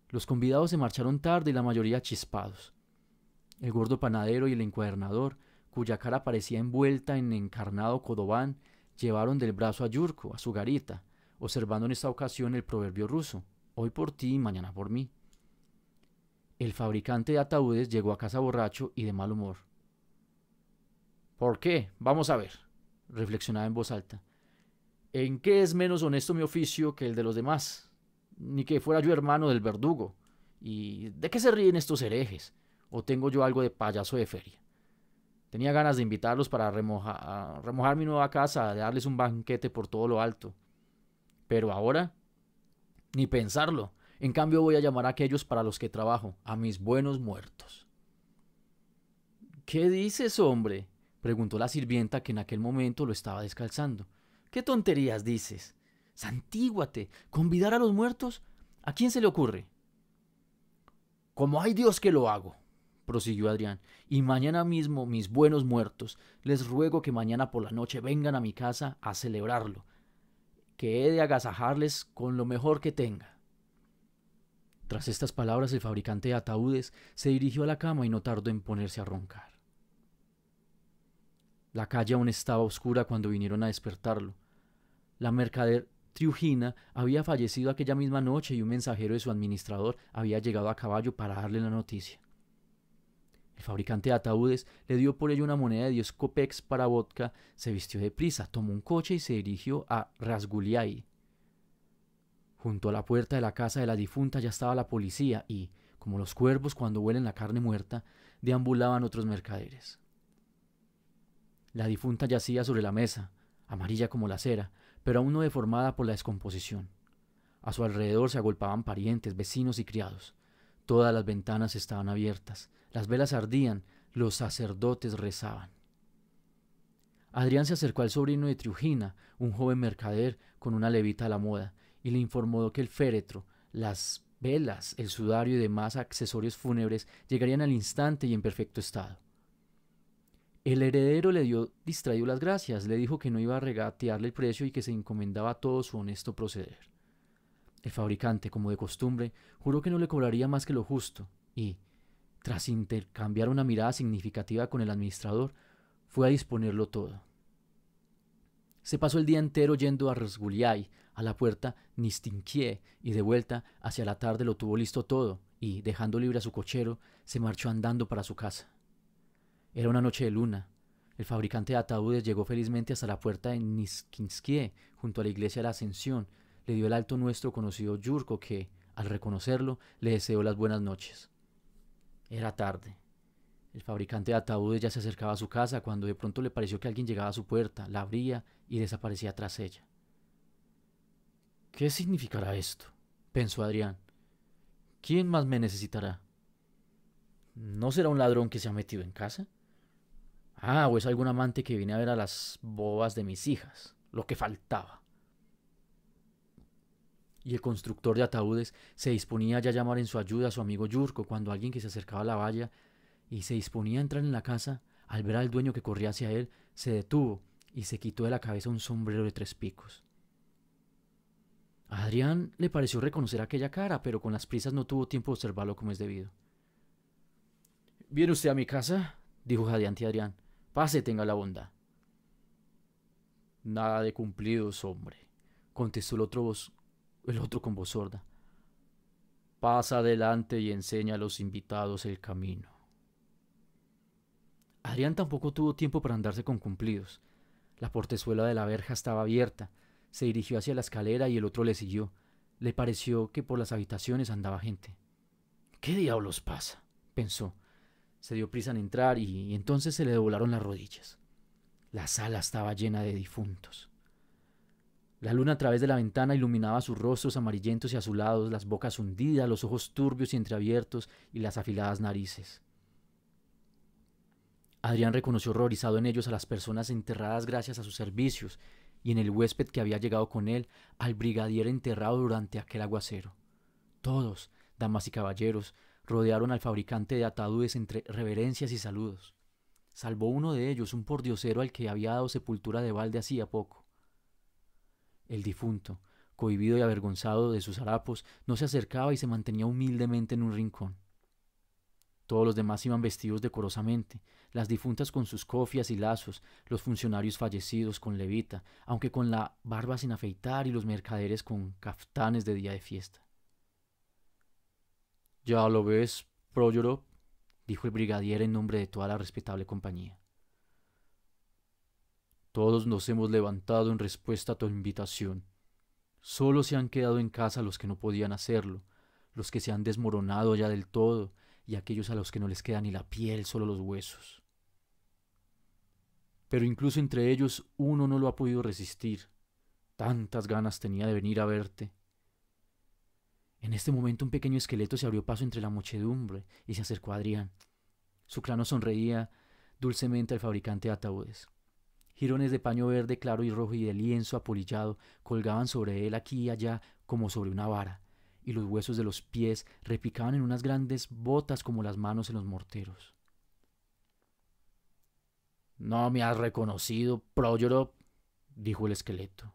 Los convidados se marcharon tarde y la mayoría chispados. El gordo panadero y el encuadernador, cuya cara parecía envuelta en encarnado codobán, llevaron del brazo a Yurko, a su garita, observando en esta ocasión el proverbio ruso, hoy por ti y mañana por mí. El fabricante de ataúdes llegó a casa borracho y de mal humor. ¿Por qué? Vamos a ver, reflexionaba en voz alta. ¿En qué es menos honesto mi oficio que el de los demás? Ni que fuera yo hermano del verdugo. ¿Y de qué se ríen estos herejes? ¿O tengo yo algo de payaso de feria? Tenía ganas de invitarlos para remojar mi nueva casa, de darles un banquete por todo lo alto. Pero ahora, ni pensarlo. En cambio voy a llamar a aquellos para los que trabajo, a mis buenos muertos. ¿Qué dices, hombre? preguntó la sirvienta que en aquel momento lo estaba descalzando. ¿Qué tonterías dices? Santíguate. ¿Convidar a los muertos? ¿A quién se le ocurre? Como hay Dios que lo hago, prosiguió Adrián, y mañana mismo, mis buenos muertos, les ruego que mañana por la noche vengan a mi casa a celebrarlo, que he de agasajarles con lo mejor que tenga. Tras estas palabras, el fabricante de ataúdes se dirigió a la cama y no tardó en ponerse a roncar. La calle aún estaba oscura cuando vinieron a despertarlo. La mercader Triugina había fallecido aquella misma noche y un mensajero de su administrador había llegado a caballo para darle la noticia. El fabricante de ataúdes le dio por ello una moneda de 10 copex para vodka, se vistió de prisa, tomó un coche y se dirigió a Rasguliai. Junto a la puerta de la casa de la difunta ya estaba la policía y, como los cuervos cuando huelen la carne muerta, deambulaban otros mercaderes. La difunta yacía sobre la mesa, amarilla como la cera, pero aún no deformada por la descomposición. A su alrededor se agolpaban parientes, vecinos y criados. Todas las ventanas estaban abiertas, las velas ardían, los sacerdotes rezaban. Adrián se acercó al sobrino de Triujina, un joven mercader con una levita a la moda, y le informó que el féretro, las velas, el sudario y demás accesorios fúnebres llegarían al instante y en perfecto estado. El heredero le dio distraído las gracias, le dijo que no iba a regatearle el precio y que se encomendaba a todo su honesto proceder. El fabricante, como de costumbre, juró que no le cobraría más que lo justo y, tras intercambiar una mirada significativa con el administrador, fue a disponerlo todo. Se pasó el día entero yendo a Resguliay, a la puerta Nistinquie, y de vuelta hacia la tarde lo tuvo listo todo, y, dejando libre a su cochero, se marchó andando para su casa. Era una noche de luna. El fabricante de ataúdes llegó felizmente hasta la puerta de Niskinskie, junto a la iglesia de la Ascensión. Le dio el alto nuestro conocido Yurko, que, al reconocerlo, le deseó las buenas noches. Era tarde. El fabricante de ataúdes ya se acercaba a su casa cuando de pronto le pareció que alguien llegaba a su puerta, la abría y desaparecía tras ella. ¿Qué significará esto? pensó Adrián. ¿Quién más me necesitará? ¿No será un ladrón que se ha metido en casa? Ah, o es algún amante que viene a ver a las bobas de mis hijas, lo que faltaba. Y el constructor de ataúdes se disponía ya a llamar en su ayuda a su amigo Yurko cuando alguien que se acercaba a la valla y se disponía a entrar en la casa, al ver al dueño que corría hacia él, se detuvo y se quitó de la cabeza un sombrero de tres picos. A Adrián le pareció reconocer aquella cara, pero con las prisas no tuvo tiempo de observarlo como es debido. ¿Viene usted a mi casa? dijo jadeante Adrián. Pase tenga la bondad. Nada de cumplidos, hombre, contestó el otro, el otro con voz sorda. Pasa adelante y enseña a los invitados el camino. Adrián tampoco tuvo tiempo para andarse con cumplidos. La portezuela de la verja estaba abierta. Se dirigió hacia la escalera y el otro le siguió. Le pareció que por las habitaciones andaba gente. ¿Qué diablos pasa? pensó se dio prisa en entrar y, entonces se le devolaron las rodillas. La sala estaba llena de difuntos. La luna a través de la ventana iluminaba sus rostros amarillentos y azulados, las bocas hundidas, los ojos turbios y entreabiertos y las afiladas narices. Adrián reconoció horrorizado en ellos a las personas enterradas gracias a sus servicios y en el huésped que había llegado con él al brigadier enterrado durante aquel aguacero. Todos, damas y caballeros, rodearon al fabricante de atadúes entre reverencias y saludos. Salvó uno de ellos, un pordiosero al que había dado sepultura de balde hacía poco. El difunto, cohibido y avergonzado de sus harapos, no se acercaba y se mantenía humildemente en un rincón. Todos los demás iban vestidos decorosamente, las difuntas con sus cofias y lazos, los funcionarios fallecidos con levita, aunque con la barba sin afeitar y los mercaderes con caftanes de día de fiesta. Ya lo ves, Proyorov, dijo el brigadier en nombre de toda la respetable compañía. Todos nos hemos levantado en respuesta a tu invitación. Solo se han quedado en casa los que no podían hacerlo, los que se han desmoronado ya del todo, y aquellos a los que no les queda ni la piel, solo los huesos. Pero incluso entre ellos uno no lo ha podido resistir. Tantas ganas tenía de venir a verte. En este momento un pequeño esqueleto se abrió paso entre la muchedumbre y se acercó a Adrián. Su clano sonreía dulcemente al fabricante de ataúdes. Jirones de paño verde claro y rojo y de lienzo apolillado colgaban sobre él aquí y allá como sobre una vara, y los huesos de los pies repicaban en unas grandes botas como las manos en los morteros. No me has reconocido, Proyorop, dijo el esqueleto.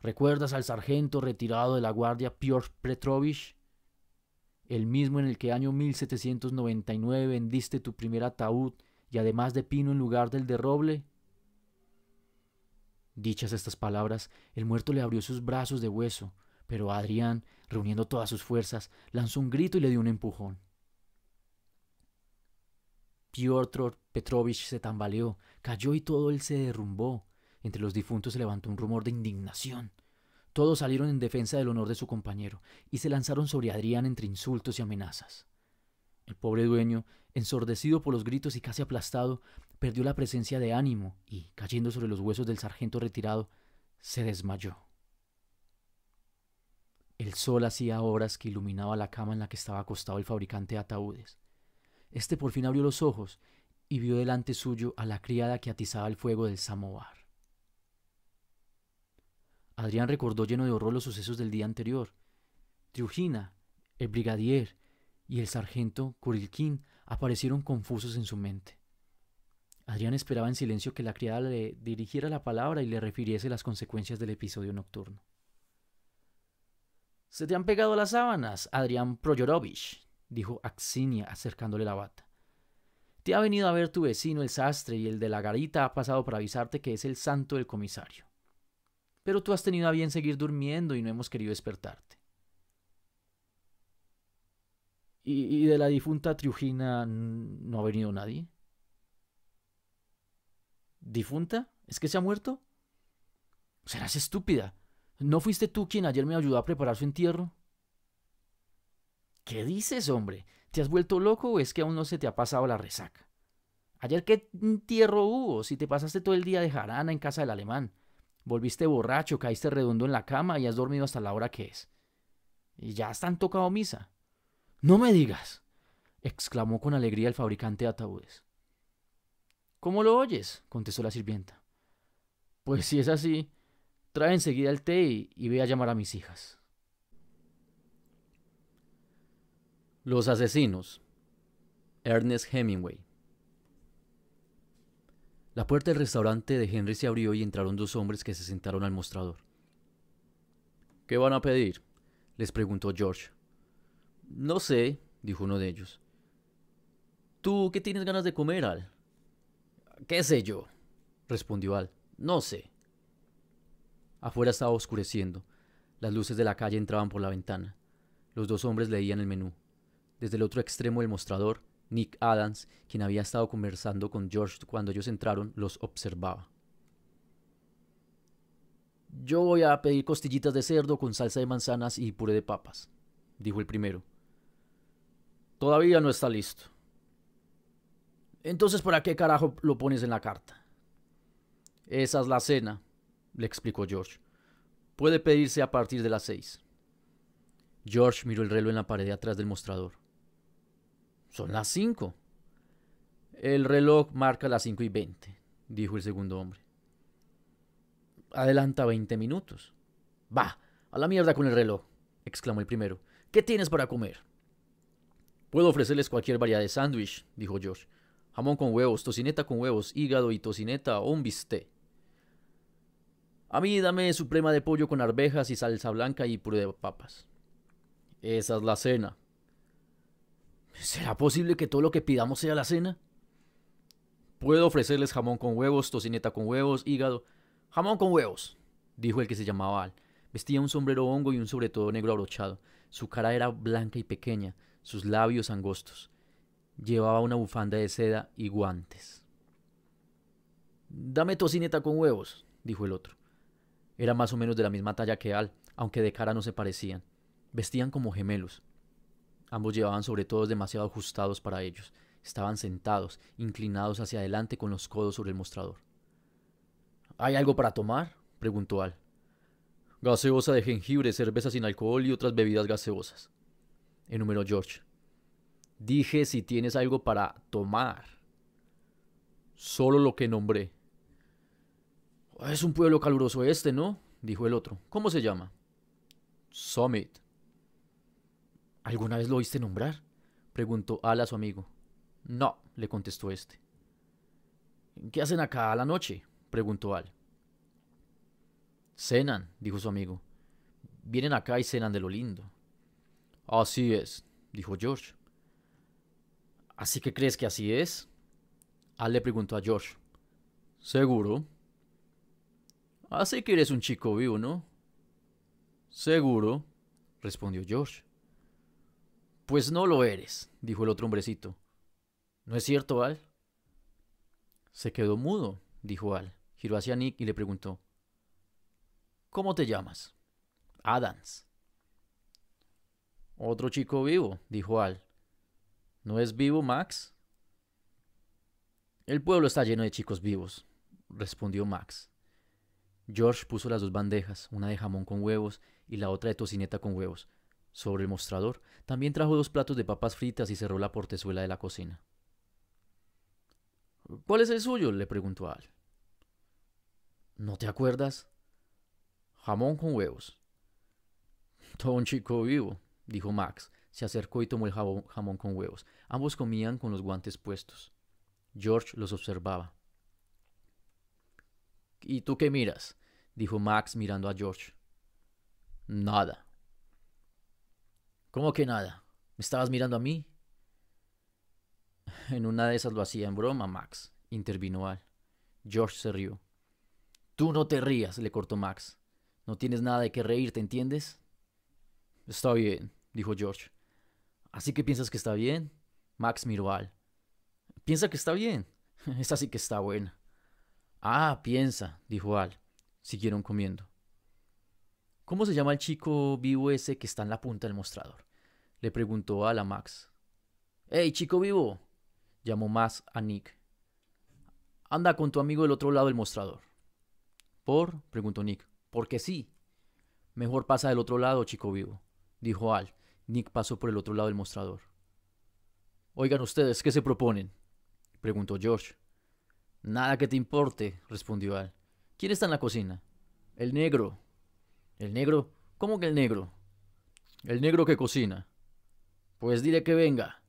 ¿Recuerdas al sargento retirado de la guardia Piotr Petrovich? El mismo en el que año 1799 vendiste tu primer ataúd y además de pino en lugar del de roble. Dichas estas palabras, el muerto le abrió sus brazos de hueso, pero Adrián, reuniendo todas sus fuerzas, lanzó un grito y le dio un empujón. Piotr Petrovich se tambaleó, cayó y todo él se derrumbó. Entre los difuntos se levantó un rumor de indignación. Todos salieron en defensa del honor de su compañero y se lanzaron sobre Adrián entre insultos y amenazas. El pobre dueño, ensordecido por los gritos y casi aplastado, perdió la presencia de ánimo y, cayendo sobre los huesos del sargento retirado, se desmayó. El sol hacía horas que iluminaba la cama en la que estaba acostado el fabricante de ataúdes. Este por fin abrió los ojos y vio delante suyo a la criada que atizaba el fuego del samovar. Adrián recordó lleno de horror los sucesos del día anterior. Triujina, el brigadier y el sargento Kurilkin aparecieron confusos en su mente. Adrián esperaba en silencio que la criada le dirigiera la palabra y le refiriese las consecuencias del episodio nocturno. Se te han pegado las sábanas, Adrián Proyorovich, dijo Axinia acercándole la bata. Te ha venido a ver tu vecino el sastre y el de la garita ha pasado para avisarte que es el santo del comisario pero tú has tenido a bien seguir durmiendo y no hemos querido despertarte. ¿Y, de la difunta Triujina no ha venido nadie? ¿Difunta? ¿Es que se ha muerto? Serás estúpida. ¿No fuiste tú quien ayer me ayudó a preparar su entierro? ¿Qué dices, hombre? ¿Te has vuelto loco o es que aún no se te ha pasado la resaca? Ayer qué entierro hubo si te pasaste todo el día de jarana en casa del alemán. Volviste borracho, caíste redondo en la cama y has dormido hasta la hora que es. ¿Y ya están tocado misa? No me digas, exclamó con alegría el fabricante de ataúdes. ¿Cómo lo oyes? contestó la sirvienta. Pues si es así, trae enseguida el té y, y ve a llamar a mis hijas. Los asesinos. Ernest Hemingway. La puerta del restaurante de Henry se abrió y entraron dos hombres que se sentaron al mostrador. ¿Qué van a pedir? les preguntó George. No sé, dijo uno de ellos. ¿Tú qué tienes ganas de comer, Al? ¿Qué sé yo? respondió Al. No sé. Afuera estaba oscureciendo. Las luces de la calle entraban por la ventana. Los dos hombres leían el menú. Desde el otro extremo del mostrador, Nick Adams, quien había estado conversando con George cuando ellos entraron, los observaba. Yo voy a pedir costillitas de cerdo con salsa de manzanas y puré de papas, dijo el primero. Todavía no está listo. Entonces, ¿para qué carajo lo pones en la carta? Esa es la cena, le explicó George. Puede pedirse a partir de las seis. George miró el reloj en la pared atrás del mostrador. Son las cinco. El reloj marca las cinco y veinte, dijo el segundo hombre. Adelanta veinte minutos. Va, a la mierda con el reloj, exclamó el primero. ¿Qué tienes para comer? Puedo ofrecerles cualquier variedad de sándwich, dijo George. Jamón con huevos, tocineta con huevos, hígado y tocineta o un bisté. A mí dame suprema de pollo con arvejas y salsa blanca y puré de papas. Esa es la cena, ¿Será posible que todo lo que pidamos sea la cena? Puedo ofrecerles jamón con huevos, tocineta con huevos, hígado. Jamón con huevos, dijo el que se llamaba Al. Vestía un sombrero hongo y un sobre todo negro abrochado. Su cara era blanca y pequeña, sus labios angostos. Llevaba una bufanda de seda y guantes. Dame tocineta con huevos, dijo el otro. Era más o menos de la misma talla que Al, aunque de cara no se parecían. Vestían como gemelos. Ambos llevaban sobre todos demasiado ajustados para ellos. Estaban sentados, inclinados hacia adelante con los codos sobre el mostrador. ¿Hay algo para tomar? preguntó Al. Gaseosa de jengibre, cerveza sin alcohol y otras bebidas gaseosas. Enumeró George. Dije si tienes algo para tomar. Solo lo que nombré. Es un pueblo caluroso este, ¿no? dijo el otro. ¿Cómo se llama? Summit. ¿Alguna vez lo oíste nombrar? preguntó Al a su amigo. No, le contestó este. ¿Qué hacen acá a la noche? preguntó Al. Cenan, dijo su amigo. Vienen acá y cenan de lo lindo. Así es, dijo George. ¿Así que crees que así es? Al le preguntó a George. ¿Seguro? Así que eres un chico vivo, ¿no? Seguro, respondió George. Pues no lo eres, dijo el otro hombrecito. ¿No es cierto, Al? Se quedó mudo, dijo Al. Giró hacia Nick y le preguntó. ¿Cómo te llamas? Adams. Otro chico vivo, dijo Al. ¿No es vivo, Max? El pueblo está lleno de chicos vivos, respondió Max. George puso las dos bandejas, una de jamón con huevos y la otra de tocineta con huevos sobre el mostrador. También trajo dos platos de papas fritas y cerró la portezuela de la cocina. ¿Cuál es el suyo? le preguntó Al. ¿No te acuerdas? Jamón con huevos. Todo un chico vivo, dijo Max. Se acercó y tomó el jamón con huevos. Ambos comían con los guantes puestos. George los observaba. ¿Y tú qué miras? dijo Max mirando a George. Nada. ¿Cómo que nada? ¿Me estabas mirando a mí? En una de esas lo hacía en broma, Max, intervino Al. George se rió. Tú no te rías, le cortó Max. No tienes nada de qué ¿te ¿entiendes? Está bien, dijo George. ¿Así que piensas que está bien? Max miró a Al. Piensa que está bien. Es sí que está buena. Ah, piensa, dijo Al. Siguieron comiendo. ¿Cómo se llama el chico vivo ese que está en la punta del mostrador? Le preguntó a Max. ¡Hey, chico vivo! llamó Max a Nick. Anda con tu amigo del otro lado del mostrador. ¿Por? preguntó Nick. Porque sí. Mejor pasa del otro lado, chico vivo, dijo Al. Nick pasó por el otro lado del mostrador. Oigan ustedes, ¿qué se proponen? preguntó George. Nada que te importe, respondió Al. ¿Quién está en la cocina? El negro, ¿El negro? ¿Cómo que el negro? El negro que cocina. Pues dile que venga.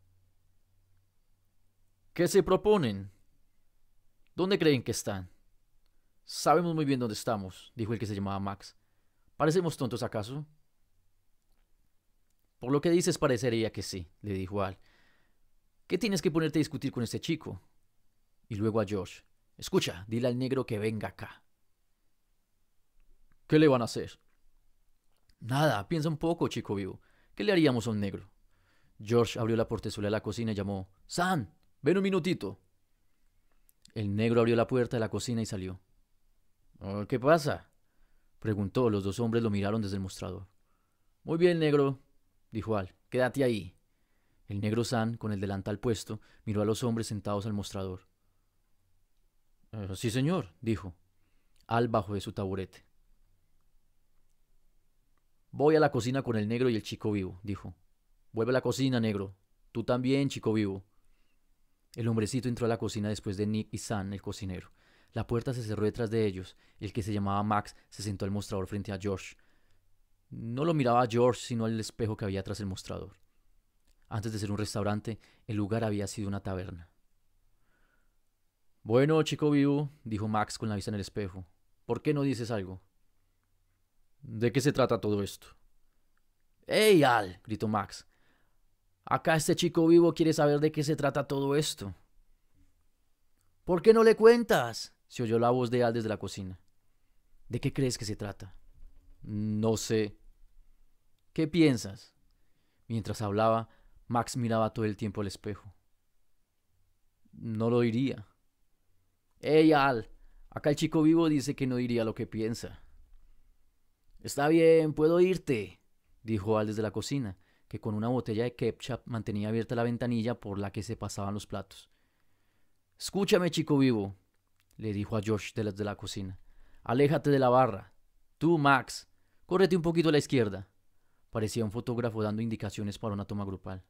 ¿Qué se proponen? ¿Dónde creen que están? Sabemos muy bien dónde estamos, dijo el que se llamaba Max. ¿Parecemos tontos acaso? Por lo que dices parecería que sí, le dijo Al. ¿Qué tienes que ponerte a discutir con este chico? Y luego a George. Escucha, dile al negro que venga acá. ¿Qué le van a hacer? Nada, piensa un poco, chico vivo. ¿Qué le haríamos a un negro? George abrió la portezuela de la cocina y llamó: San, ven un minutito. El negro abrió la puerta de la cocina y salió. Oh, ¿Qué pasa? preguntó. Los dos hombres lo miraron desde el mostrador. Muy bien, negro, dijo Al, quédate ahí. El negro San, con el delantal puesto, miró a los hombres sentados al mostrador. Eh, sí, señor, dijo. Al bajó de su taburete. Voy a la cocina con el negro y el chico vivo, dijo. Vuelve a la cocina, negro. Tú también, chico vivo. El hombrecito entró a la cocina después de Nick y San, el cocinero. La puerta se cerró detrás de ellos. El que se llamaba Max se sentó al mostrador frente a George. No lo miraba a George, sino al espejo que había tras el mostrador. Antes de ser un restaurante, el lugar había sido una taberna. Bueno, chico vivo, dijo Max con la vista en el espejo. ¿Por qué no dices algo? ¿De qué se trata todo esto? ¡Ey, Al! gritó Max. Acá este chico vivo quiere saber de qué se trata todo esto. ¿Por qué no le cuentas? se oyó la voz de Al desde la cocina. ¿De qué crees que se trata? No sé. ¿Qué piensas? Mientras hablaba, Max miraba todo el tiempo al espejo. No lo diría. ¡Ey, Al! Acá el chico vivo dice que no diría lo que piensa. Está bien, puedo irte, dijo Al desde la cocina, que con una botella de ketchup mantenía abierta la ventanilla por la que se pasaban los platos. Escúchame, chico vivo, le dijo a George desde la, cocina. Aléjate de la barra. Tú, Max, córrete un poquito a la izquierda. Parecía un fotógrafo dando indicaciones para una toma grupal.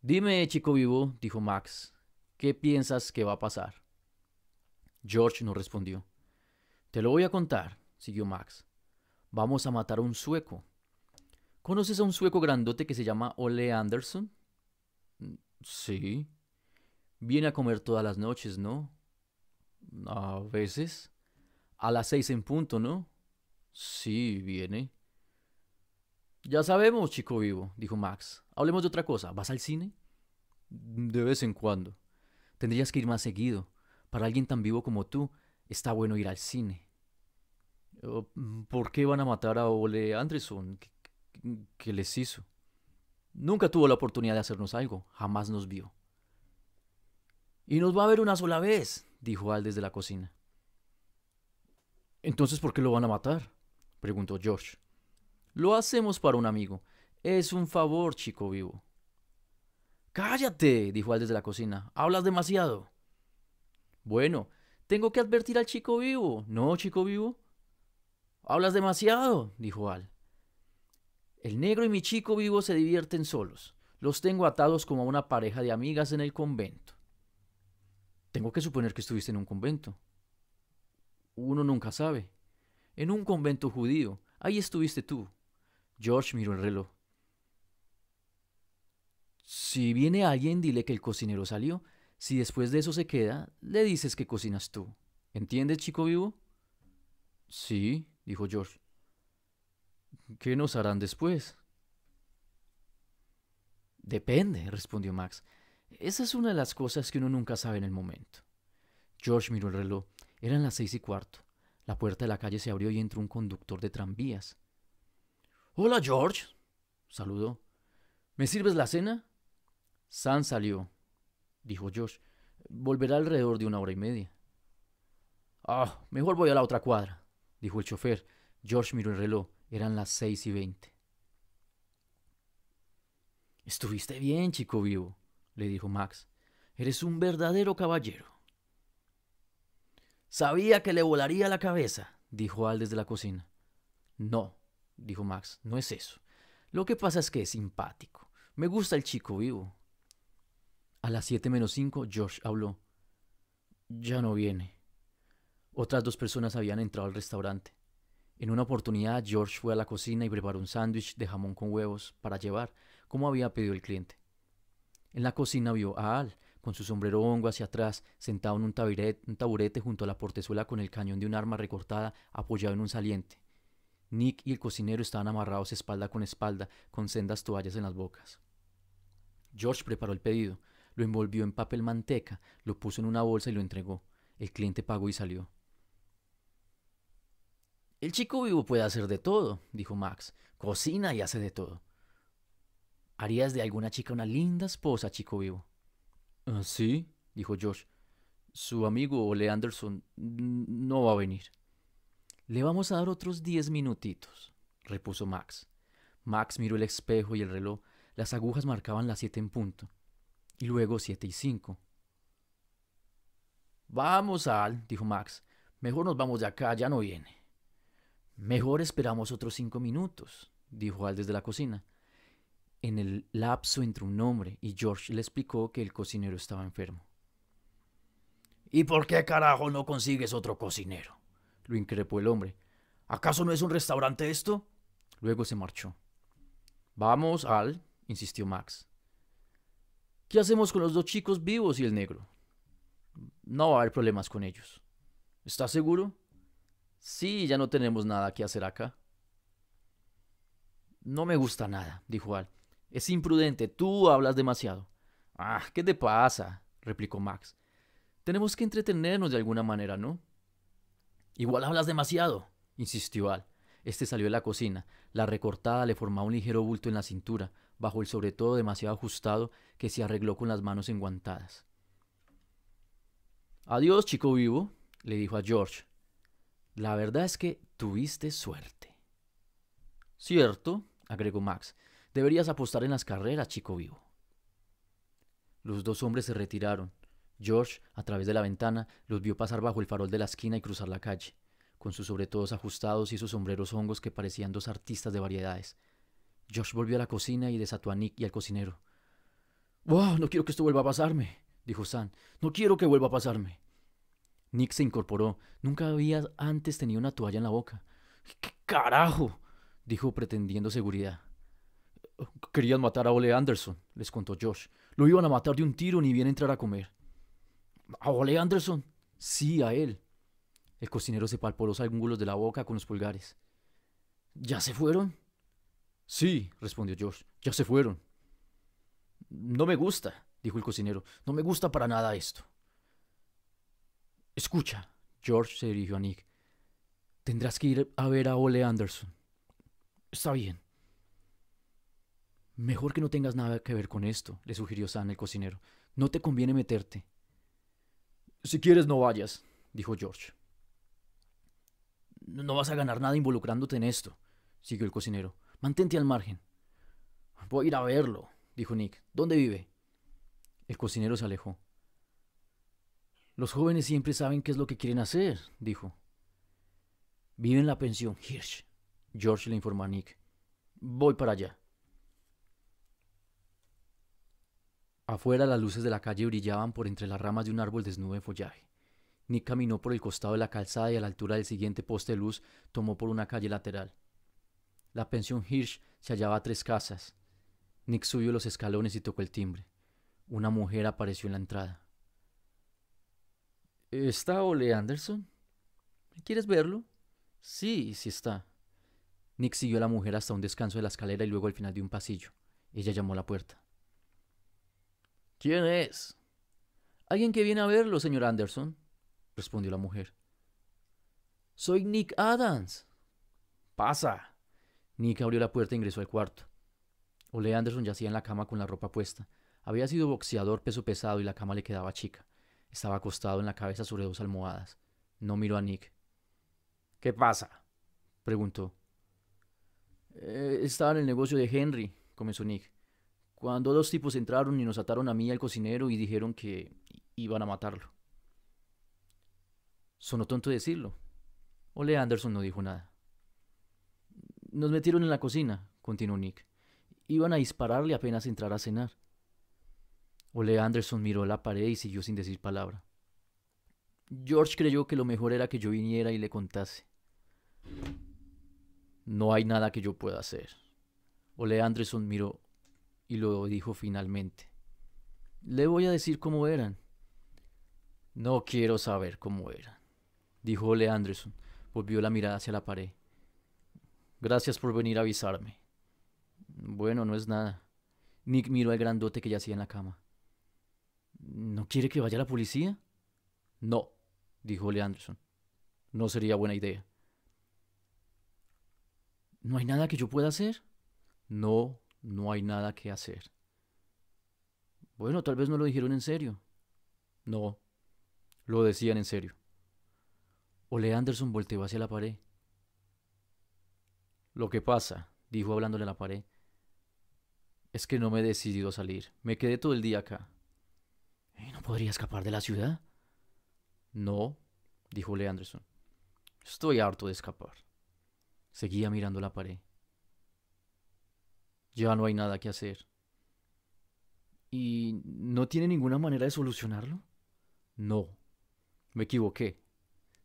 Dime, chico vivo, dijo Max, ¿qué piensas que va a pasar? George no respondió. Te lo voy a contar, siguió Max. Vamos a matar a un sueco. ¿Conoces a un sueco grandote que se llama Ole Anderson? Sí. Viene a comer todas las noches, ¿no? A veces. A las seis en punto, ¿no? Sí, viene. Ya sabemos, chico vivo, dijo Max. Hablemos de otra cosa. ¿Vas al cine? De vez en cuando. Tendrías que ir más seguido. Para alguien tan vivo como tú, está bueno ir al cine. Mm, ¿Por qué van a matar a Ole Anderson? ¿Qué, les hizo? Nunca tuvo la oportunidad de hacernos algo, jamás nos vio. Y nos va a ver una sola vez, dijo Al desde la cocina. Entonces, ¿por qué lo van a matar? preguntó George. Lo hacemos para un amigo. Es un favor, chico vivo. Cállate, dijo Al desde la cocina. Hablas demasiado. Bueno, tengo que advertir al chico vivo. No, chico vivo. Hablas demasiado, dijo Al. El negro y mi chico vivo se divierten solos. Los tengo atados como una pareja de amigas en el convento. Tengo que suponer que estuviste en un convento. Uno nunca sabe. En un convento judío. Ahí estuviste tú. George miró el reloj. Si viene alguien, dile que el cocinero salió. Si después de eso se queda, le dices que cocinas tú. ¿Entiendes, chico vivo? Sí, dijo George. ¿Qué nos harán después? Depende, respondió Max. Esa es una de las cosas que uno nunca sabe en el momento. George miró el reloj. Eran las seis y cuarto. La puerta de la calle se abrió y entró un conductor de tranvías. Hola, George, saludó. ¿Me sirves la cena? San salió, dijo George. Volverá alrededor de una hora y media. Ah, mejor voy a la otra cuadra, dijo el chofer. George miró el reloj. Eran las seis y veinte. Estuviste bien, chico vivo, le dijo Max. Eres un verdadero caballero. Sabía que le volaría la cabeza, dijo Al desde la cocina. No, dijo Max, no es eso. Lo que pasa es que es simpático. Me gusta el chico vivo. A las siete menos cinco, George habló. Ya no viene. Otras dos personas habían entrado al restaurante. En una oportunidad, George fue a la cocina y preparó un sándwich de jamón con huevos para llevar, como había pedido el cliente. En la cocina vio a Al, con su sombrero hongo hacia atrás, sentado en un taburete, un taburete junto a la portezuela con el cañón de un arma recortada apoyado en un saliente. Nick y el cocinero estaban amarrados espalda con espalda, con sendas toallas en las bocas. George preparó el pedido, lo envolvió en papel manteca, lo puso en una bolsa y lo entregó. El cliente pagó y salió. El chico vivo puede hacer de todo, dijo Max. Cocina y hace de todo. ¿Harías de alguna chica una linda esposa, chico vivo? Ah, sí, dijo Josh. Su amigo Ole Anderson no va a venir. Le vamos a dar otros diez minutitos, repuso Max. Max miró el espejo y el reloj. Las agujas marcaban las siete en punto. Y luego siete y cinco. Vamos, Al, dijo Max. Mejor nos vamos de acá, ya no viene. Mejor esperamos otros cinco minutos, dijo Al desde la cocina. En el lapso entre un hombre y George le explicó que el cocinero estaba enfermo. ¿Y por qué carajo no consigues otro cocinero? lo increpó el hombre. ¿Acaso no es un restaurante esto? Luego se marchó. Vamos, Al, insistió Max. ¿Qué hacemos con los dos chicos vivos y el negro? No va a haber problemas con ellos. ¿Estás seguro? Sí, ya no tenemos nada que hacer acá. No me gusta nada, dijo Al. Es imprudente, tú hablas demasiado. Ah, ¿qué te pasa? replicó Max. Tenemos que entretenernos de alguna manera, ¿no? Igual hablas demasiado, insistió Al. Este salió de la cocina. La recortada le formaba un ligero bulto en la cintura, bajo el sobre todo demasiado ajustado que se arregló con las manos enguantadas. Adiós, chico vivo, le dijo a George, la verdad es que tuviste suerte. Cierto, agregó Max. Deberías apostar en las carreras, chico vivo. Los dos hombres se retiraron. George, a través de la ventana, los vio pasar bajo el farol de la esquina y cruzar la calle, con sus sobretodos ajustados y sus sombreros hongos que parecían dos artistas de variedades. George volvió a la cocina y desató a Nick y al cocinero. ¡Wow! No quiero que esto vuelva a pasarme, dijo san No quiero que vuelva a pasarme. Nick se incorporó. Nunca había antes tenido una toalla en la boca. ¿Qué carajo? dijo pretendiendo seguridad. Querían matar a Ole Anderson, les contó Josh. Lo iban a matar de un tiro ni bien entrar a comer. ¿A Ole Anderson? Sí, a él. El cocinero se palpó los ángulos de la boca con los pulgares. ¿Ya se fueron? Sí, respondió Josh. Ya se fueron. No me gusta, dijo el cocinero. No me gusta para nada esto. Escucha, George se dirigió a Nick. Tendrás que ir a ver a Ole Anderson. Está bien. Mejor que no tengas nada que ver con esto, le sugirió san el cocinero. No te conviene meterte. Si quieres, no vayas, dijo George. No vas a ganar nada involucrándote en esto, siguió el cocinero. Mantente al margen. Voy a ir a verlo, dijo Nick. ¿Dónde vive? El cocinero se alejó. Los jóvenes siempre saben qué es lo que quieren hacer, dijo. —Viven en la pensión Hirsch, George le informó a Nick. Voy para allá. Afuera las luces de la calle brillaban por entre las ramas de un árbol desnudo de follaje. Nick caminó por el costado de la calzada y a la altura del siguiente poste de luz tomó por una calle lateral. La pensión Hirsch se hallaba a tres casas. Nick subió los escalones y tocó el timbre. Una mujer apareció en la entrada. ¿Está Ole Anderson? ¿Quieres verlo? Sí, sí está. Nick siguió a la mujer hasta un descanso de la escalera y luego al final de un pasillo. Ella llamó a la puerta. ¿Quién es? Alguien que viene a verlo, señor Anderson, respondió la mujer. Soy Nick Adams. Pasa. Nick abrió la puerta e ingresó al cuarto. Ole Anderson yacía en la cama con la ropa puesta. Había sido boxeador peso pesado y la cama le quedaba chica. Estaba acostado en la cabeza sobre dos almohadas. No miró a Nick. ¿Qué pasa? preguntó. Eh, estaba en el negocio de Henry, comenzó Nick. Cuando dos tipos entraron y nos ataron a mí y al cocinero y dijeron que iban a matarlo. Sonó tonto decirlo. Ole Anderson no dijo nada. Nos metieron en la cocina, continuó Nick. Iban a dispararle apenas entrar a cenar. Ole Anderson miró la pared y siguió sin decir palabra. George creyó que lo mejor era que yo viniera y le contase. No hay nada que yo pueda hacer. Ole Anderson miró y lo dijo finalmente. Le voy a decir cómo eran. No quiero saber cómo eran, dijo Ole Anderson. Volvió la mirada hacia la pared. Gracias por venir a avisarme. Bueno, no es nada. Nick miró al grandote que yacía en la cama. ¿No quiere que vaya la policía? No, dijo Ole Anderson. No sería buena idea. ¿No hay nada que yo pueda hacer? No, no hay nada que hacer. Bueno, tal vez no lo dijeron en serio. No, lo decían en serio. Ole Anderson volteó hacia la pared. Lo que pasa, dijo hablándole a la pared, es que no me he decidido a salir. Me quedé todo el día acá. Eh, no podría escapar de la ciudad? No, dijo Le Anderson. Estoy harto de escapar. Seguía mirando la pared. Ya no hay nada que hacer. ¿Y no tiene ninguna manera de solucionarlo? No. Me equivoqué.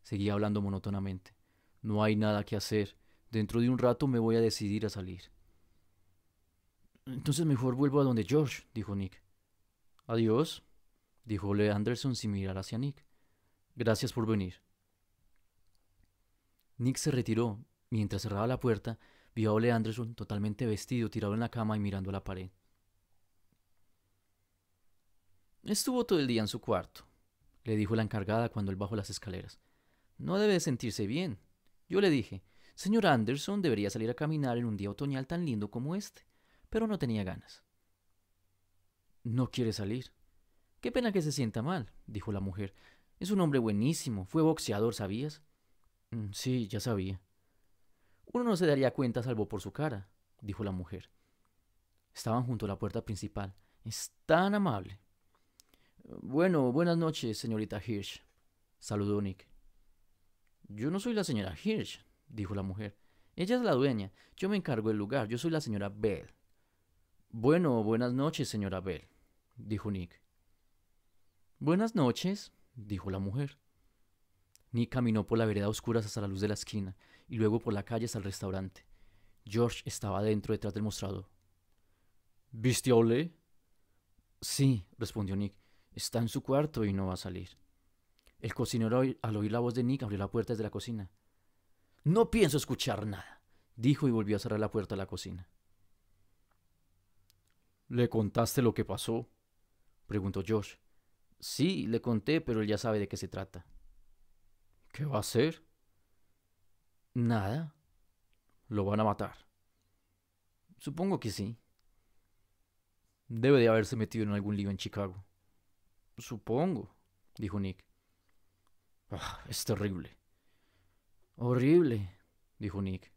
Seguía hablando monótonamente. No hay nada que hacer. Dentro de un rato me voy a decidir a salir. Entonces mejor vuelvo a donde George, dijo Nick. Adiós dijo Ole Anderson sin mirar hacia Nick. Gracias por venir. Nick se retiró. Mientras cerraba la puerta, vio a Ole Anderson totalmente vestido, tirado en la cama y mirando a la pared. Estuvo todo el día en su cuarto, le dijo la encargada cuando él bajó las escaleras. No debe sentirse bien. Yo le dije, señor Anderson debería salir a caminar en un día otoñal tan lindo como este, pero no tenía ganas. No quiere salir, Qué pena que se sienta mal, dijo la mujer. Es un hombre buenísimo, fue boxeador, ¿sabías? Mm, sí, ya sabía. Uno no se daría cuenta salvo por su cara, dijo la mujer. Estaban junto a la puerta principal. Es tan amable. Bueno, buenas noches, señorita Hirsch, saludó Nick. Yo no soy la señora Hirsch, dijo la mujer. Ella es la dueña. Yo me encargo del lugar. Yo soy la señora Bell. Bueno, buenas noches, señora Bell, dijo Nick. Buenas noches, dijo la mujer. Nick caminó por la vereda oscura hasta la luz de la esquina y luego por la calle hasta el restaurante. George estaba dentro detrás del mostrador. ¿Viste a Ole? Sí, respondió Nick. Está en su cuarto y no va a salir. El cocinero, al oír la voz de Nick, abrió la puerta desde la cocina. No pienso escuchar nada, dijo y volvió a cerrar la puerta de la cocina. ¿Le contaste lo que pasó? preguntó George. Sí, le conté, pero él ya sabe de qué se trata. ¿Qué va a hacer? Nada. Lo van a matar. Supongo que sí. Debe de haberse metido en algún lío en Chicago. Supongo, dijo Nick. Ah, es terrible. Horrible, dijo Nick.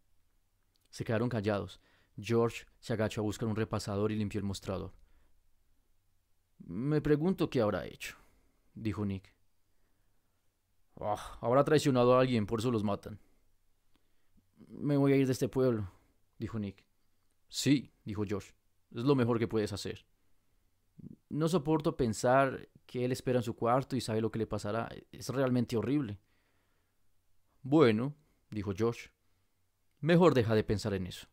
Se quedaron callados. George se agachó a buscar un repasador y limpió el mostrador. Me pregunto qué habrá hecho, dijo Nick. Ah, habrá traicionado a alguien, por eso los matan. Me voy a ir de este pueblo, dijo Nick. Sí, dijo Josh, es lo mejor que puedes hacer. No soporto pensar que él espera en su cuarto y sabe lo que le pasará. Es realmente horrible. Bueno, dijo Josh, mejor deja de pensar en eso.